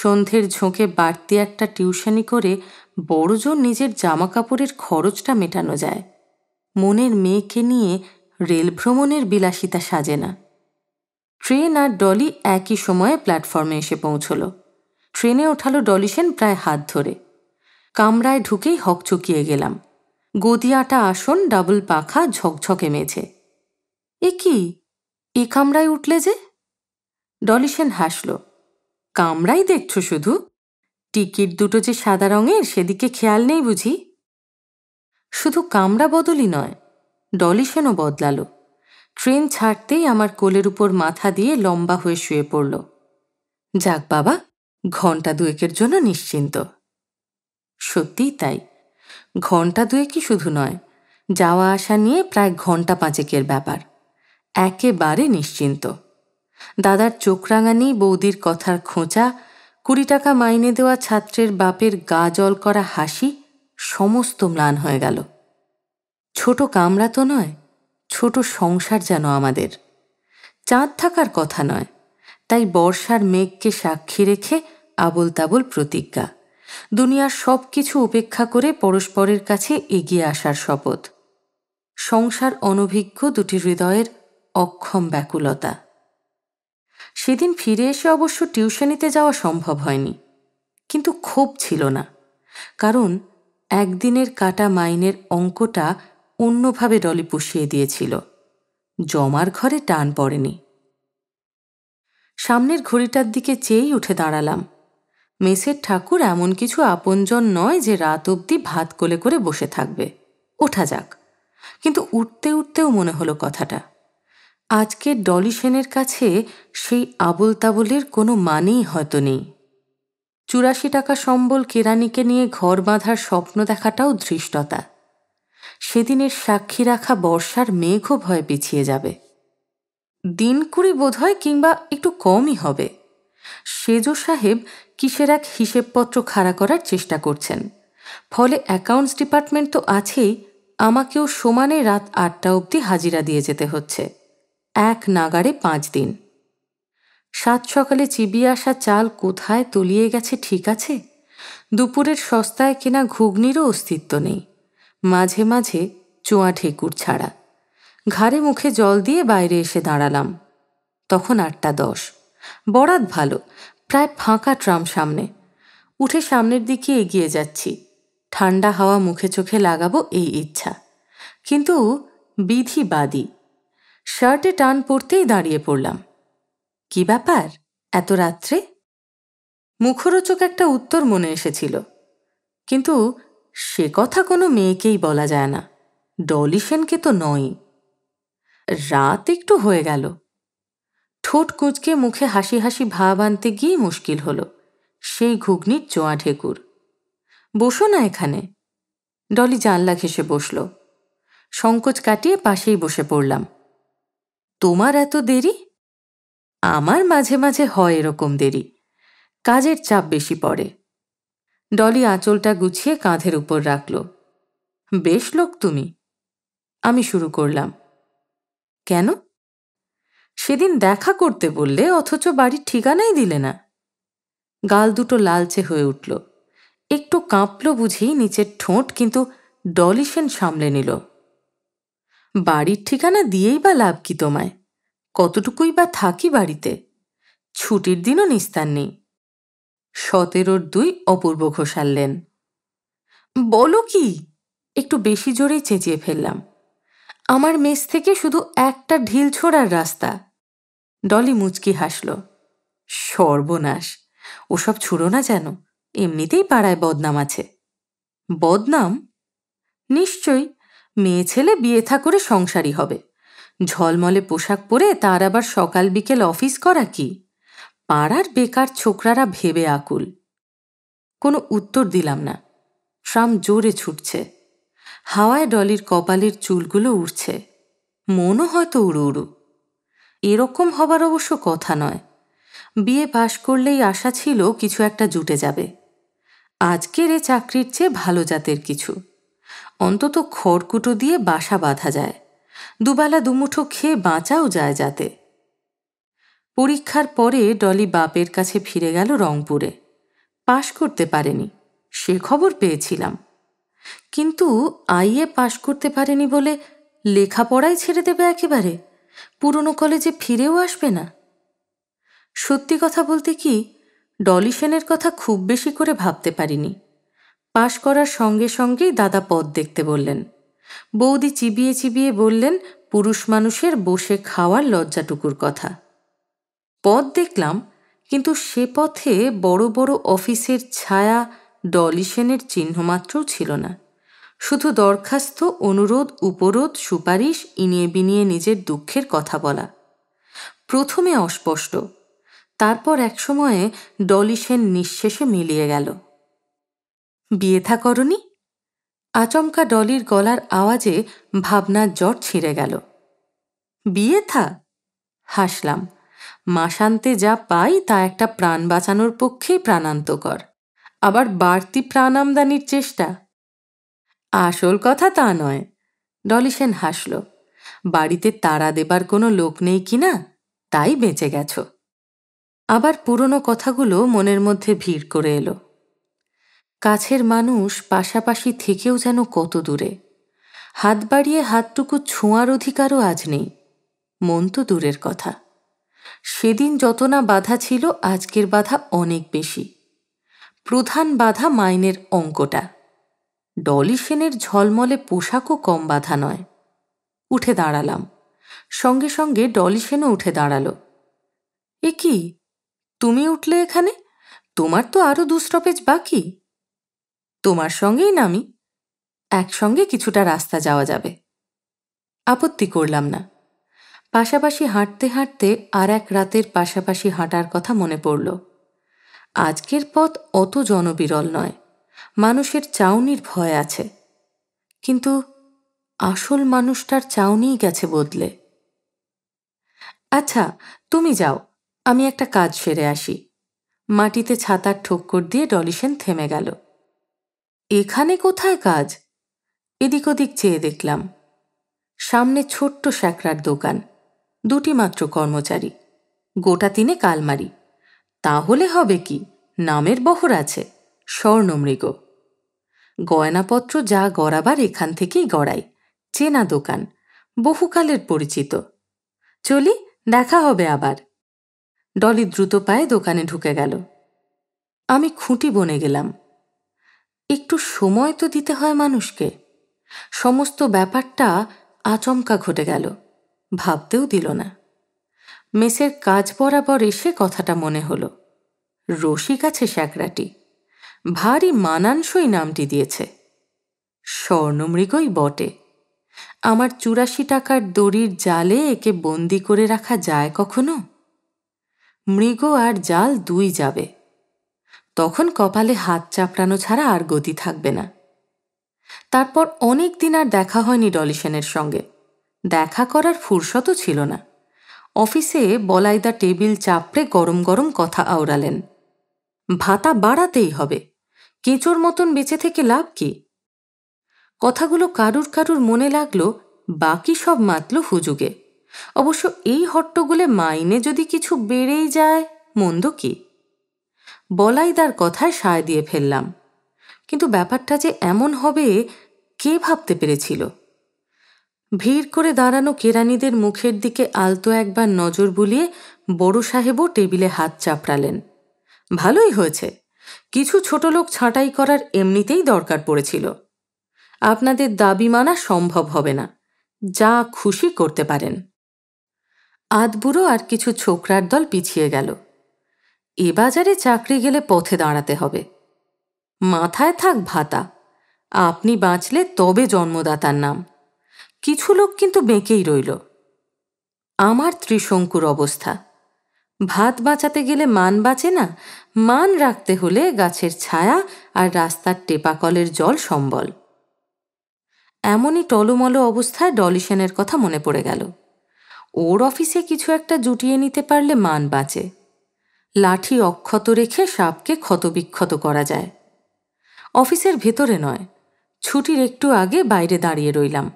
সন্ধ্যের ঝোঁকে বাড়তি একটা টিউশনি করে বড়জন নিজের জামা কাপড়ের খরচটা মেটানো যায় মনের মেয়েকে নিয়ে রেল ভ্রমণের বিলাসিতা সাজে না ট্রেন আর ডলি একই সময়ে প্ল্যাটফর্মে এসে পৌঁছল ট্রেনে ওঠালো ডলি সেন প্রায় হাত ধরে কামরায় ঢুকেই হকচকিয়ে গেলাম গদি আটা আসন ডাবল পাখা ঝকঝকে মেঝে এ কি এ কামরায় উঠলে যে ডলি সেন হাসল কামরাই দেখছ শুধু টিকিট দুটো যে সাদা রঙের সেদিকে খেয়াল নেই বুঝি শুধু কামরা বদলই নয় ডলি সেনও বদলালো ট্রেন ছাড়তেই আমার কোলের উপর মাথা দিয়ে লম্বা হয়ে শুয়ে পড়ল যাক বাবা ঘন্টা দুয়েকের জন্য নিশ্চিন্ত সত্যিই তাই ঘন্টা দুয়েকই শুধু নয় যাওয়া আসা নিয়ে প্রায় ঘন্টা পাঁচেকের ব্যাপার একেবারে নিশ্চিন্ত দাদার চোখ রাঙানি বৌদির কথার খোঁচা কুড়ি টাকা মাইনে দেওয়া ছাত্রের বাপের গা জল করা হাসি সমস্ত ম্লান হয়ে গেল ছোট কামরা তো নয় ছোট সংসার যেন আমাদের চাঁদ থাকার কথা নয় তাই বর্ষার মেঘকে সাক্ষী রেখে আবল তাবল প্রতিজ্ঞা দুনিয়ার সব কিছু উপেক্ষা করে পরস্পরের কাছে এগিয়ে আসার শপথ সংসার অনভিজ্ঞ দুটি হৃদয়ের অক্ষম ব্যাকুলতা সেদিন ফিরে এসে অবশ্য টিউশনিতে যাওয়া সম্ভব হয়নি কিন্তু ক্ষোভ ছিল না কারণ একদিনের কাটা মাইনের অঙ্কটা অন্যভাবে ডলি পুষিয়ে দিয়েছিল জমার ঘরে টান পড়েনি সামনের ঘড়িটার দিকে চেয়েই উঠে দাঁড়ালাম মেসের ঠাকুর এমন কিছু আপনজন নয় যে রাত অবধি ভাত কোলে করে বসে থাকবে ওঠা যাক কিন্তু উঠতে উঠতেও মনে হলো কথাটা আজকের ডলি সেনের কাছে সেই আবল তাবলের কোনো মানেই হয়তো নেই চুরাশি টাকা সম্বল কেরানিকে নিয়ে ঘর বাঁধার স্বপ্ন দেখাটাও ধৃষ্টতা সেদিনের সাক্ষী রাখা বর্ষার মেঘও ভয় পিছিয়ে যাবে দিন কুড়ি বোধ হয় কিংবা একটু কমই হবে সেজো সাহেব কিসের এক হিসেবপত্র খাড়া করার চেষ্টা করছেন ফলে অ্যাকাউন্টস ডিপার্টমেন্ট তো আছেই আমাকেও সমানে রাত আটটা অবধি হাজিরা দিয়ে যেতে হচ্ছে এক নাগারে পাঁচ দিন সাত সকালে চিবিয়ে আসা চাল কোথায় তলিয়ে গেছে ঠিক আছে দুপুরের সস্তায় কেনা ঘুগনিরও অস্তিত্ব নেই মাঝে মাঝে চোঁয়া ঠেকুর ছাড়া ঘাড়ে মুখে জল দিয়ে বাইরে এসে দাঁড়ালাম তখন আটটা দশ বরাত ভালো প্রায় ফাঁকা ট্রাম সামনে উঠে সামনের দিকে এগিয়ে যাচ্ছি ঠান্ডা হাওয়া মুখে চোখে লাগাবো এই ইচ্ছা কিন্তু বিধিবাদী শার্টে টান পড়তেই দাঁড়িয়ে পড়লাম কি ব্যাপার এত রাত্রে মুখরোচক একটা উত্তর মনে এসেছিল কিন্তু সে কথা কোনো মেয়েকেই বলা যায় না ডলিসেনকে তো নয় রাত একটু হয়ে গেল ঠোঁট কুঁচকে মুখে হাসি হাসি ভাব আনতে গিয়ে মুশকিল হলো সেই ঘুগনির চোয়া ঠেকুর বসো না এখানে ডলি জানলা ঘেসে বসল সংকোচ কাটিয়ে পাশেই বসে পড়লাম তোমার এত দেরি আমার মাঝে মাঝে হয় এরকম দেরি কাজের চাপ বেশি পড়ে ডলি আঁচলটা গুছিয়ে কাঁধের উপর রাখল বেশ লোক তুমি আমি শুরু করলাম কেন সেদিন দেখা করতে বললে অথচ বাড়ির ঠিকানাই দিলে না গাল দুটো লালচে হয়ে উঠল একটু কাঁপল বুঝি নিচের ঠোঁট কিন্তু ডলি সেন সামলে নিল বাড়ির ঠিকানা দিয়েই বা লাভ কি তোমায় কতটুকুই বা থাকি বাড়িতে ছুটির দিনও নিস্তার নেই সতেরোর দুই অপূর্ব ঘোষাললেন বলো কি একটু বেশি জোরেই চেঁচিয়ে ফেললাম আমার মেস থেকে শুধু একটা ঢিল ছোড়ার রাস্তা ডলি মুচকি হাসল সর্বনাশ ওসব ছুড়ো না যেন এমনিতেই পাড়ায় বদনাম আছে বদনাম নিশ্চয়ই মেয়ে ছেলে বিয়ে থা করে সংসারী হবে ঝলমলে পোশাক পরে তার আবার সকাল বিকেল অফিস করা কি পাড়ার বেকার ছোকরারা ভেবে আকুল কোনো উত্তর দিলাম না ট্রাম জোরে ছুটছে হাওয়ায় ডলির কপালের চুলগুলো উড়ছে মনও হয়তো উড়ু উড়ু এরকম হবার অবশ্য কথা নয় বিয়ে পাশ করলেই আশা ছিল কিছু একটা জুটে যাবে আজকের এ চাকরির চেয়ে ভালো জাতের কিছু অন্তত খড়কুটো দিয়ে বাসা বাঁধা যায় দুবেলা দুমুঠো খেয়ে বাঁচাও যায় যাতে পরীক্ষার পরে ডলি বাপের কাছে ফিরে গেল রংপুরে পাশ করতে পারেনি সে খবর পেয়েছিলাম কিন্তু আইএ পাশ করতে পারেনি বলে লেখাপড়াই ছেড়ে দেবে একেবারে পুরনো কলেজে ফিরেও আসবে না সত্যি কথা বলতে কি ডলি সেনের কথা খুব বেশি করে ভাবতে পারিনি পাশ করার সঙ্গে সঙ্গেই দাদা পদ দেখতে বললেন বৌদি চিবিয়ে চিবিয়ে বললেন পুরুষ মানুষের বসে খাওয়ার লজ্জাটুকুর কথা পদ দেখলাম কিন্তু সে পথে বড় বড় অফিসের ছায়া ডলিশনের চিহ্নমাত্রও ছিল না শুধু দরখাস্ত অনুরোধ উপরোধ সুপারিশ ইনিয়ে বিনিয়ে নিজের দুঃখের কথা বলা প্রথমে অস্পষ্ট তারপর একসময়ে ডলিশেন নিঃশেষে মিলিয়ে গেল বিয়ে থা করনি আচমকা ডলির গলার আওয়াজে ভাবনার জ্বর ছিঁড়ে গেল বিয়ে থা হাসলাম মাসান্তে যা পাই তা একটা প্রাণ বাঁচানোর পক্ষেই প্রাণান্তকর আবার বাড়তি প্রাণ আমদানির চেষ্টা আসল কথা তা নয় ডলি সেন হাসল বাড়িতে তাড়া দেবার কোনো লোক নেই কি না তাই বেঁচে গেছ আবার পুরনো কথাগুলো মনের মধ্যে ভিড় করে এলো কাছের মানুষ পাশাপাশি থেকেও যেন কত দূরে হাত বাড়িয়ে হাতটুকু ছোঁয়ার অধিকারও আজ নেই মন তো দূরের কথা সেদিন যত না বাধা ছিল আজকের বাধা অনেক বেশি প্রধান বাধা মাইনের অঙ্কটা ডলি সেনের ঝলমলে পোশাকও কম বাধা নয় উঠে দাঁড়ালাম সঙ্গে সঙ্গে ডলি সেনও উঠে দাঁড়াল এ কি তুমি উঠলে এখানে তোমার তো আরও দুস্টপেজ বাকি তোমার সঙ্গেই নামি একসঙ্গে কিছুটা রাস্তা যাওয়া যাবে আপত্তি করলাম না পাশাপাশি হাঁটতে হাঁটতে আর এক রাতের পাশাপাশি হাঁটার কথা মনে পড়ল আজকের পথ অত জনবিরল নয় মানুষের চাউনির ভয় আছে কিন্তু আসল মানুষটার চাউনিই গেছে বদলে আচ্ছা তুমি যাও আমি একটা কাজ সেরে আসি মাটিতে ছাতার ঠোক্কর দিয়ে ডলিশেন থেমে গেল এখানে কোথায় কাজ এদিক ওদিক চেয়ে দেখলাম সামনে ছোট্ট স্যাঁকড়ার দোকান দুটি মাত্র কর্মচারী গোটা তিনে কালমারি তাহলে হবে কি নামের বহর আছে স্বর্ণমৃগ গয়নাপত্র যা গড়াবার এখান থেকেই গড়াই চেনা দোকান বহুকালের পরিচিত চলি দেখা হবে আবার ডলি দ্রুত পায়ে দোকানে ঢুকে গেল আমি খুঁটি বনে গেলাম একটু সময় তো দিতে হয় মানুষকে সমস্ত ব্যাপারটা আচমকা ঘটে গেল ভাবতেও দিল না মেসের কাজ বরাবর এসে কথাটা মনে হলো রসিক আছে শ্যাকরাটি ভারী মানানসই নামটি দিয়েছে স্বর্ণমৃগই বটে আমার চুরাশি টাকার দড়ির জালে একে বন্দি করে রাখা যায় কখনো মৃগ আর জাল দুই যাবে তখন কপালে হাত চাপড়ানো ছাড়া আর গতি থাকবে না তারপর অনেক দিন আর দেখা হয়নি ডলিসেনের সঙ্গে দেখা করার ফুরসতও ছিল না অফিসে বলাইদা টেবিল চাপড়ে গরম গরম কথা আওড়ালেন ভাতা বাড়াতেই হবে কেঁচোর মতন বেঁচে থেকে লাভ কি কথাগুলো কারুর কারুর মনে লাগলো বাকি সব মাতল হুজুগে অবশ্য এই হট্টগুলে মাইনে যদি কিছু বেড়েই যায় মন্দ কি বলাইদার কথায় সায় দিয়ে ফেললাম কিন্তু ব্যাপারটা যে এমন হবে কে ভাবতে পেরেছিল ভিড় করে দাঁড়ানো কেরানিদের মুখের দিকে আলতো একবার নজর বুলিয়ে বড় সাহেবও টেবিলে হাত চাপড়ালেন ভালোই হয়েছে কিছু ছোট লোক ছাঁটাই করার এমনিতেই দরকার পড়েছিল আপনাদের দাবি মানা সম্ভব হবে না যা খুশি করতে পারেন আদবুরো আর কিছু ছোকরার দল পিছিয়ে গেল এ বাজারে চাকরি গেলে পথে দাঁড়াতে হবে মাথায় থাক ভাতা আপনি বাঁচলে তবে জন্মদাতার নাম কিছু লোক কিন্তু বেঁকেই রইল আমার ত্রিশঙ্কুর অবস্থা ভাত বাঁচাতে গেলে মান বাঁচে না মান রাখতে হলে গাছের ছায়া আর রাস্তার টেপাকলের জল সম্বল এমনই টলমল অবস্থায় ডলিশনের কথা মনে পড়ে গেল ওর অফিসে কিছু একটা জুটিয়ে নিতে পারলে মান বাঁচে লাঠি অক্ষত রেখে সাপকে ক্ষতবিক্ষত করা যায় অফিসের ভেতরে নয় ছুটির একটু আগে বাইরে দাঁড়িয়ে রইলাম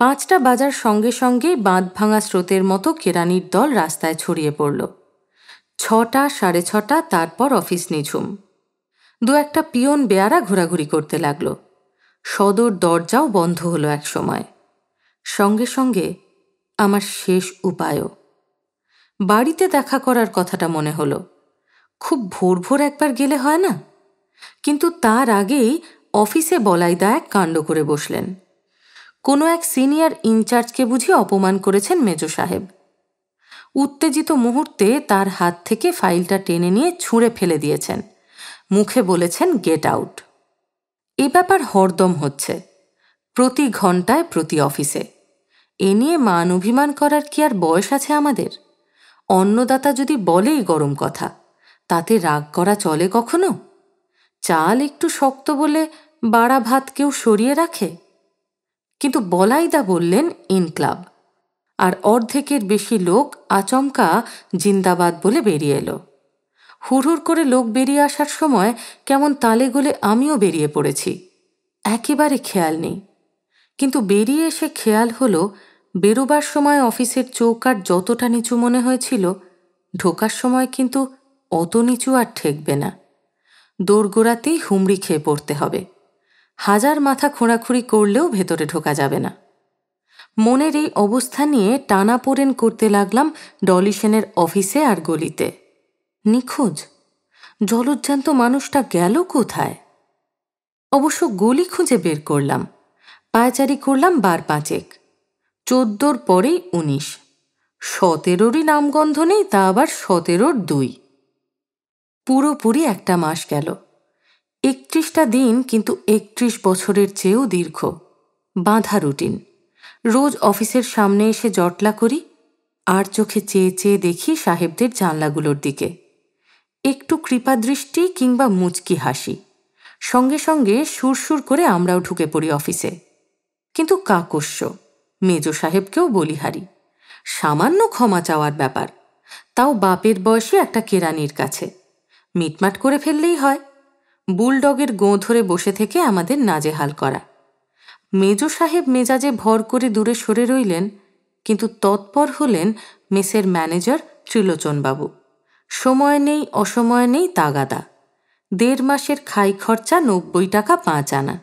পাঁচটা বাজার সঙ্গে সঙ্গে বাঁধ ভাঙা স্রোতের মতো কেরানির দল রাস্তায় ছড়িয়ে পড়ল ছটা সাড়ে ছটা তারপর অফিস নিঝুম দু একটা পিয়ন বেয়ারা ঘোরাঘুরি করতে লাগল সদর দরজাও বন্ধ হলো এক সময় সঙ্গে সঙ্গে আমার শেষ উপায়ও বাড়িতে দেখা করার কথাটা মনে হলো খুব ভোর ভোর একবার গেলে হয় না কিন্তু তার আগেই অফিসে বলাইদা এক কাণ্ড করে বসলেন কোনো এক সিনিয়র ইনচার্জকে বুঝি অপমান করেছেন মেজ সাহেব উত্তেজিত মুহূর্তে তার হাত থেকে ফাইলটা টেনে নিয়ে ছুঁড়ে ফেলে দিয়েছেন মুখে বলেছেন গেট আউট এ ব্যাপার হরদম হচ্ছে প্রতি ঘন্টায় প্রতি অফিসে এ নিয়ে মান অভিমান করার কি আর বয়স আছে আমাদের অন্নদাতা যদি বলেই গরম কথা তাতে রাগ করা চলে কখনো চাল একটু শক্ত বলে বাড়া ভাত কেউ সরিয়ে রাখে কিন্তু বলাইদা বললেন ইনক্লাব আর অর্ধেকের বেশি লোক আচমকা জিন্দাবাদ বলে বেরিয়ে এলো হুড়হুড় করে লোক বেরিয়ে আসার সময় কেমন তালে গোলে আমিও বেরিয়ে পড়েছি একেবারে খেয়াল নেই কিন্তু বেরিয়ে এসে খেয়াল হলো বেরোবার সময় অফিসের চৌকার যতটা নিচু মনে হয়েছিল ঢোকার সময় কিন্তু অত নিচু আর ঠেকবে না দোরগোড়াতেই হুমড়ি খেয়ে পড়তে হবে হাজার মাথা খোঁড়াখুঁড়ি করলেও ভেতরে ঢোকা যাবে না মনের এই অবস্থা নিয়ে টানা পোড়েন করতে লাগলাম ডলিসেনের অফিসে আর গলিতে নিখোঁজ জলোজ্জান্ত মানুষটা গেল কোথায় অবশ্য গলি খুঁজে বের করলাম পায়চারি করলাম বার পাঁচেক চোদ্দোর পরে উনিশ সতেরোরই নামগন্ধ নেই তা আবার সতেরোর দুই পুরোপুরি একটা মাস গেল একত্রিশটা দিন কিন্তু একত্রিশ বছরের চেয়েও দীর্ঘ বাঁধা রুটিন রোজ অফিসের সামনে এসে জটলা করি আর চোখে চেয়ে চেয়ে দেখি সাহেবদের জানলাগুলোর দিকে একটু কৃপাদৃষ্টি কিংবা মুচকি হাসি সঙ্গে সঙ্গে সুরসুর করে আমরাও ঢুকে পড়ি অফিসে কিন্তু কাকস্য মেজ সাহেবকেও বলিহারি সামান্য ক্ষমা চাওয়ার ব্যাপার তাও বাপের বয়সে একটা কেরানির কাছে মিটমাট করে ফেললেই হয় বুলডগের গো ধরে বসে থেকে আমাদের নাজেহাল করা মেজ সাহেব মেজাজে ভর করে দূরে সরে রইলেন কিন্তু তৎপর হলেন মেসের ম্যানেজার ত্রিলোচনবাবু সময় নেই অসময় নেই তাগাদা দেড় মাসের খাই খরচা নব্বই টাকা পাঁচ আনা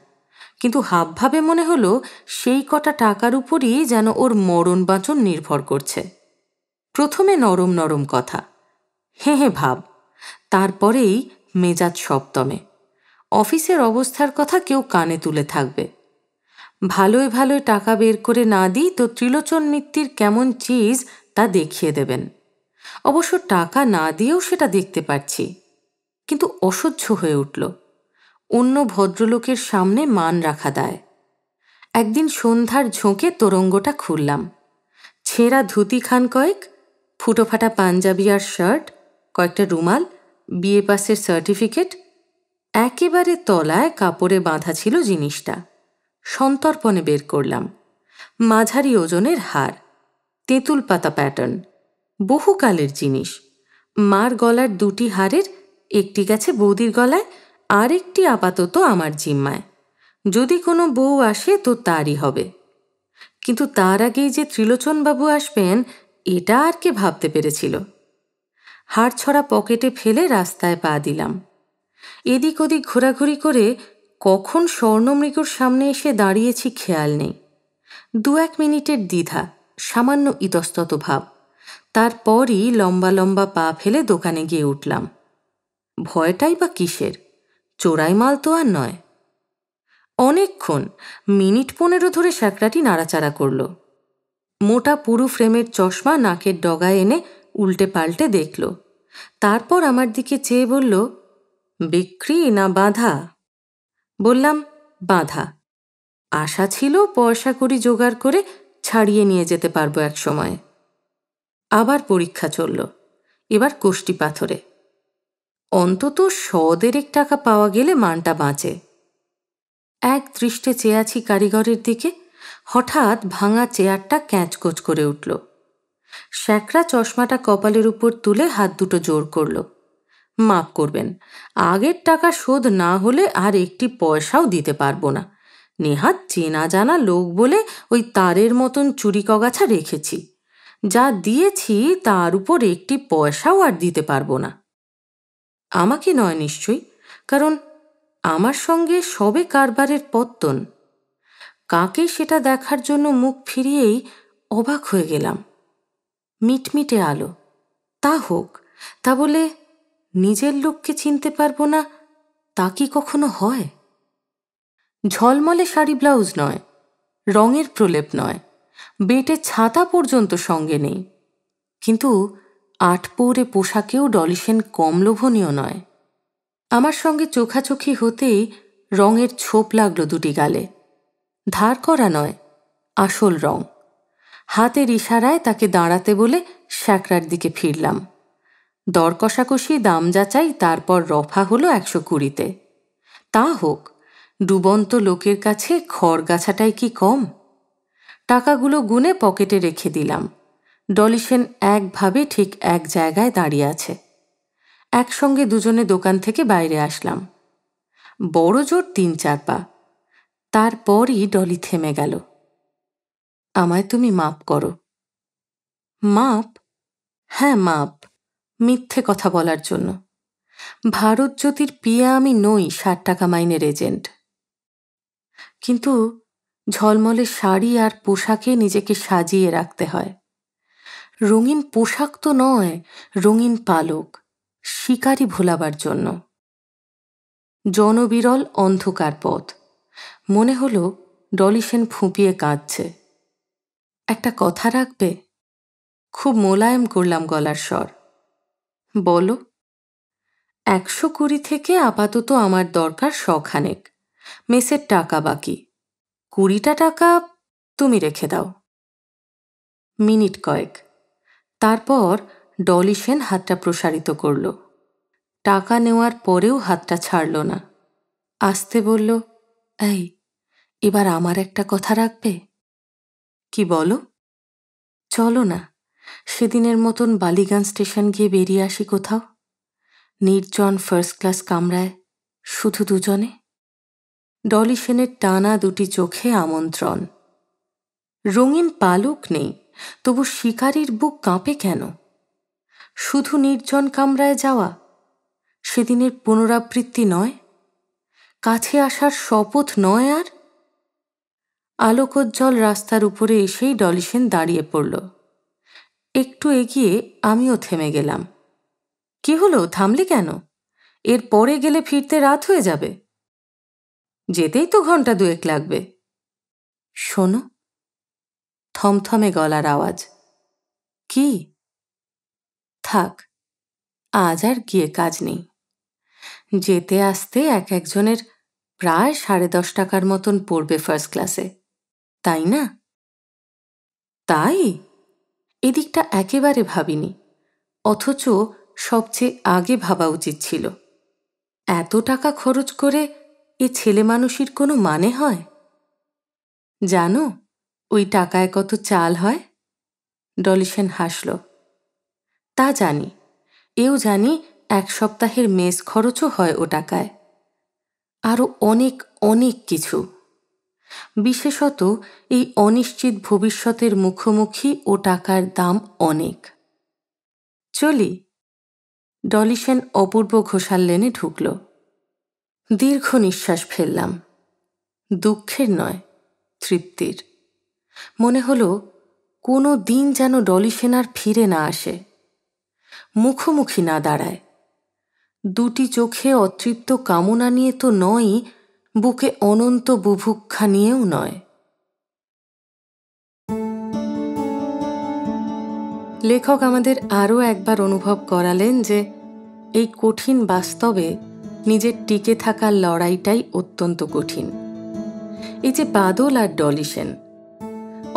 কিন্তু হাবভাবে মনে হলো সেই কটা টাকার উপরই যেন ওর মরণ বাঁচন নির্ভর করছে প্রথমে নরম নরম কথা হে হ্যাঁ, হে হ্যাঁ, ভাব তারপরেই মেজাজ সপ্তমে অফিসের অবস্থার কথা কেউ কানে তুলে থাকবে ভালোই ভালোই টাকা বের করে না দিই তো ত্রিলোচন মিত্তির কেমন চিজ তা দেখিয়ে দেবেন অবশ্য টাকা না দিয়েও সেটা দেখতে পাচ্ছি কিন্তু অসহ্য হয়ে উঠল অন্য ভদ্রলোকের সামনে মান রাখা দায় একদিন সন্ধ্যার ঝোঁকে তোরঙ্গটা খুললাম ছেঁড়া ধুতি খান কয়েক ফুটোফাটা পাঞ্জাবি আর শার্ট কয়েকটা রুমাল বিএ পাসের সার্টিফিকেট একেবারে তলায় কাপড়ে বাঁধা ছিল জিনিসটা সন্তর্পণে বের করলাম মাঝারি ওজনের হার তেঁতুল পাতা প্যাটার্ন বহুকালের জিনিস মার গলার দুটি হারের একটি গেছে বৌদির গলায় আরেকটি আপাতত আমার জিম্মায় যদি কোনো বউ আসে তো তারই হবে কিন্তু তার আগেই যে ত্রিলোচনবাবু আসবেন এটা আর কে ভাবতে পেরেছিল হাড় ছড়া পকেটে ফেলে রাস্তায় পা দিলাম এদিক ওদিক ঘোরাঘুরি করে কখন স্বর্ণমৃগর সামনে এসে দাঁড়িয়েছি খেয়াল নেই দু এক মিনিটের দ্বিধা সামান্য ইতস্তত ভাব তারপরই লম্বা লম্বা পা ফেলে দোকানে গিয়ে উঠলাম ভয়টাই বা কিসের চোরাই মাল তো আর নয় অনেকক্ষণ মিনিট পনেরো ধরে স্যাঁকড়াটি নাড়াচাড়া করল মোটা পুরু ফ্রেমের চশমা নাকের ডগায় এনে উল্টে পাল্টে দেখল তারপর আমার দিকে চেয়ে বলল বিক্রি না বাঁধা বললাম বাঁধা আশা ছিল পয়সা করি জোগাড় করে ছাড়িয়ে নিয়ে যেতে পারবো এক সময় আবার পরীক্ষা চলল এবার কোষ্টি পাথরে অন্তত শদেরেক টাকা পাওয়া গেলে মানটা বাঁচে এক দৃষ্টে চেয়ে আছি কারিগরের দিকে হঠাৎ ভাঙা চেয়ারটা ক্যাঁচকোচ করে উঠল শ্যাকরা চশমাটা কপালের উপর তুলে হাত দুটো জোর করল মাফ করবেন আগের টাকা শোধ না হলে আর একটি পয়সাও দিতে পারবো না নেহাত চেনা জানা লোক বলে ওই তারের মতন চুরি কগাছা রেখেছি যা দিয়েছি তার উপর একটি পয়সাও আর দিতে পারবো না আমাকে নয় নিশ্চয়ই কারণ আমার সঙ্গে সবে কারবারের পত্তন কাকে সেটা দেখার জন্য মুখ ফিরিয়েই অবাক হয়ে গেলাম মিটমিটে আলো তা হোক তা বলে নিজের লোককে চিনতে পারবো না তা কি কখনো হয় ঝলমলে শাড়ি ব্লাউজ নয় রঙের প্রলেপ নয় বেটে ছাতা পর্যন্ত সঙ্গে নেই কিন্তু আটপৌরে পোশাকেও ডলিসেন কম লোভনীয় নয় আমার সঙ্গে চোখাচোখি হতেই রঙের ছোপ লাগলো দুটি গালে ধার করা নয় আসল রং হাতের ইশারায় তাকে দাঁড়াতে বলে শ্যাকরার দিকে ফিরলাম দর কষাকষি দাম যাচাই তারপর রফা হলো একশো কুড়িতে তা হোক ডুবন্ত লোকের কাছে খড় গাছাটাই কি কম টাকাগুলো গুনে পকেটে রেখে দিলাম ডলি সেন একভাবে ঠিক এক জায়গায় দাঁড়িয়ে আছে একসঙ্গে দুজনে দোকান থেকে বাইরে আসলাম বড় জোর তিন চার পা তারপরই ডলি থেমে গেল আমায় তুমি মাপ করো মাপ হ্যাঁ মাপ মিথ্যে কথা বলার জন্য ভারত জ্যোতির পিয়া আমি নই ষাট টাকা মাইনের এজেন্ট কিন্তু ঝলমলে শাড়ি আর পোশাকে নিজেকে সাজিয়ে রাখতে হয় রঙিন পোশাক তো নয় রঙিন পালক শিকারি ভোলাবার জন্য জনবিরল অন্ধকার পথ মনে হলো ডলিসেন ফুঁপিয়ে কাঁদছে একটা কথা রাখবে খুব মোলায়েম করলাম গলার স্বর বলো একশো কুড়ি থেকে আপাতত আমার দরকার শখানেক মেসের টাকা বাকি কুড়িটা টাকা তুমি রেখে দাও মিনিট কয়েক তারপর ডলি সেন হাতটা প্রসারিত করল টাকা নেওয়ার পরেও হাতটা ছাড়ল না আসতে বলল এই এবার আমার একটা কথা রাখবে কি বলো চলো না সেদিনের মতন বালিগান স্টেশন গিয়ে বেরিয়ে আসি কোথাও নির্জন ফার্স্ট ক্লাস কামরায় শুধু দুজনে ডলি সেনের টানা দুটি চোখে আমন্ত্রণ রঙিন পালক নেই তবু শিকারীর বুক কাঁপে কেন শুধু নির্জন কামরায় যাওয়া সেদিনের পুনরাবৃত্তি নয় কাছে আসার শপথ নয় আর আলোকোজ্জ্বল রাস্তার উপরে এসেই ডলিসেন দাঁড়িয়ে পড়ল একটু এগিয়ে আমিও থেমে গেলাম কি হলো থামলে কেন এর পরে গেলে ফিরতে রাত হয়ে যাবে যেতেই তো ঘন্টা দুয়েক লাগবে শোনো থমথমে গলার আওয়াজ কি থাক আজ আর গিয়ে কাজ নেই যেতে আসতে এক একজনের প্রায় সাড়ে দশ টাকার মতন পড়বে ফার্স্ট ক্লাসে তাই না তাই এদিকটা একেবারে ভাবিনি অথচ সবচেয়ে আগে ভাবা উচিত ছিল এত টাকা খরচ করে এ ছেলে মানুষের কোনো মানে হয় জানো ওই টাকায় কত চাল হয় ডলিসেন হাসল তা জানি এও জানি এক সপ্তাহের মেস খরচও হয় ও টাকায় আরও অনেক অনেক কিছু বিশেষত এই অনিশ্চিত ভবিষ্যতের মুখোমুখি ও টাকার দাম অনেক চলি ডলিসেন অপূর্ব ঘোষাল লেনে ঢুকল দীর্ঘ নিঃশ্বাস ফেললাম দুঃখের নয় তৃপ্তির মনে হলো কোনো দিন যেন ডলি আর ফিরে না আসে মুখোমুখি না দাঁড়ায় দুটি চোখে অতৃপ্ত কামনা নিয়ে তো নয় বুকে অনন্ত বুভুক্ষা নিয়েও নয় লেখক আমাদের আরও একবার অনুভব করালেন যে এই কঠিন বাস্তবে নিজের টিকে থাকার লড়াইটাই অত্যন্ত কঠিন এই যে বাদল আর ডলিসেন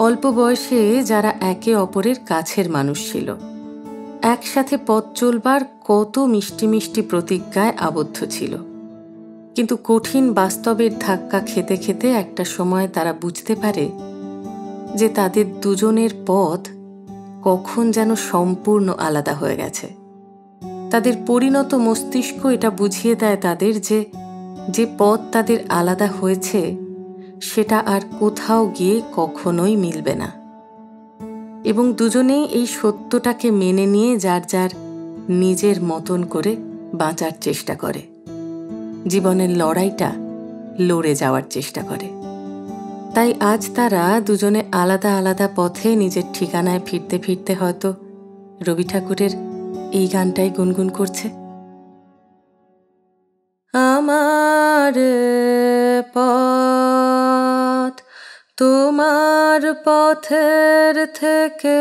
অল্প বয়সে যারা একে অপরের কাছের মানুষ ছিল একসাথে পথ চলবার কত মিষ্টি মিষ্টি প্রতিজ্ঞায় আবদ্ধ ছিল কিন্তু কঠিন বাস্তবের ধাক্কা খেতে খেতে একটা সময় তারা বুঝতে পারে যে তাদের দুজনের পথ কখন যেন সম্পূর্ণ আলাদা হয়ে গেছে তাদের পরিণত মস্তিষ্ক এটা বুঝিয়ে দেয় তাদের যে যে পথ তাদের আলাদা হয়েছে সেটা আর কোথাও গিয়ে কখনোই মিলবে না এবং দুজনেই এই সত্যটাকে মেনে নিয়ে যার যার নিজের মতন করে বাঁচার চেষ্টা করে জীবনের লড়াইটা লড়ে যাওয়ার চেষ্টা করে তাই আজ তারা দুজনে আলাদা আলাদা পথে নিজের ঠিকানায় ফিরতে ফিরতে হয়তো রবি ঠাকুরের এই গানটাই গুনগুন করছে আমার পথ তোমার পথের থেকে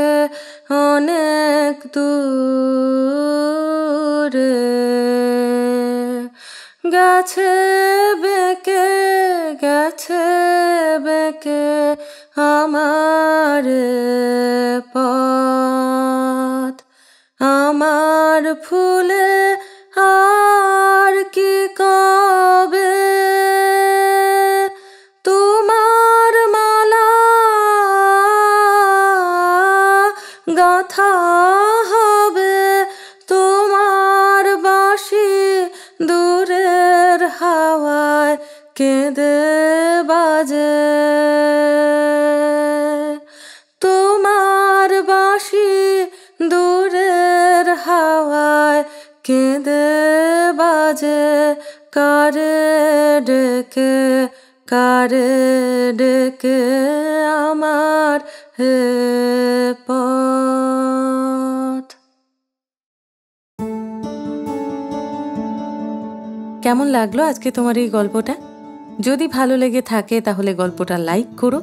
অনেক দূরে গাছে বেঁকে গাছে বেঁকে আমার পথ আমার ফুলে আ থেকে আমার হে পথ কেমন লাগলো আজকে তোমার এই গল্পটা যদি ভালো লেগে থাকে তাহলে গল্পটা লাইক করো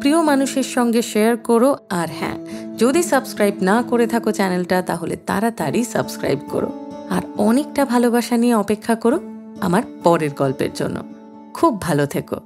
প্রিয় মানুষের সঙ্গে শেয়ার করো আর হ্যাঁ যদি সাবস্ক্রাইব না করে থাকো চ্যানেলটা তাহলে তাড়াতাড়ি সাবস্ক্রাইব করো আর অনেকটা ভালোবাসা নিয়ে অপেক্ষা করো আমার পরের গল্পের জন্য খুব ভালো থেকো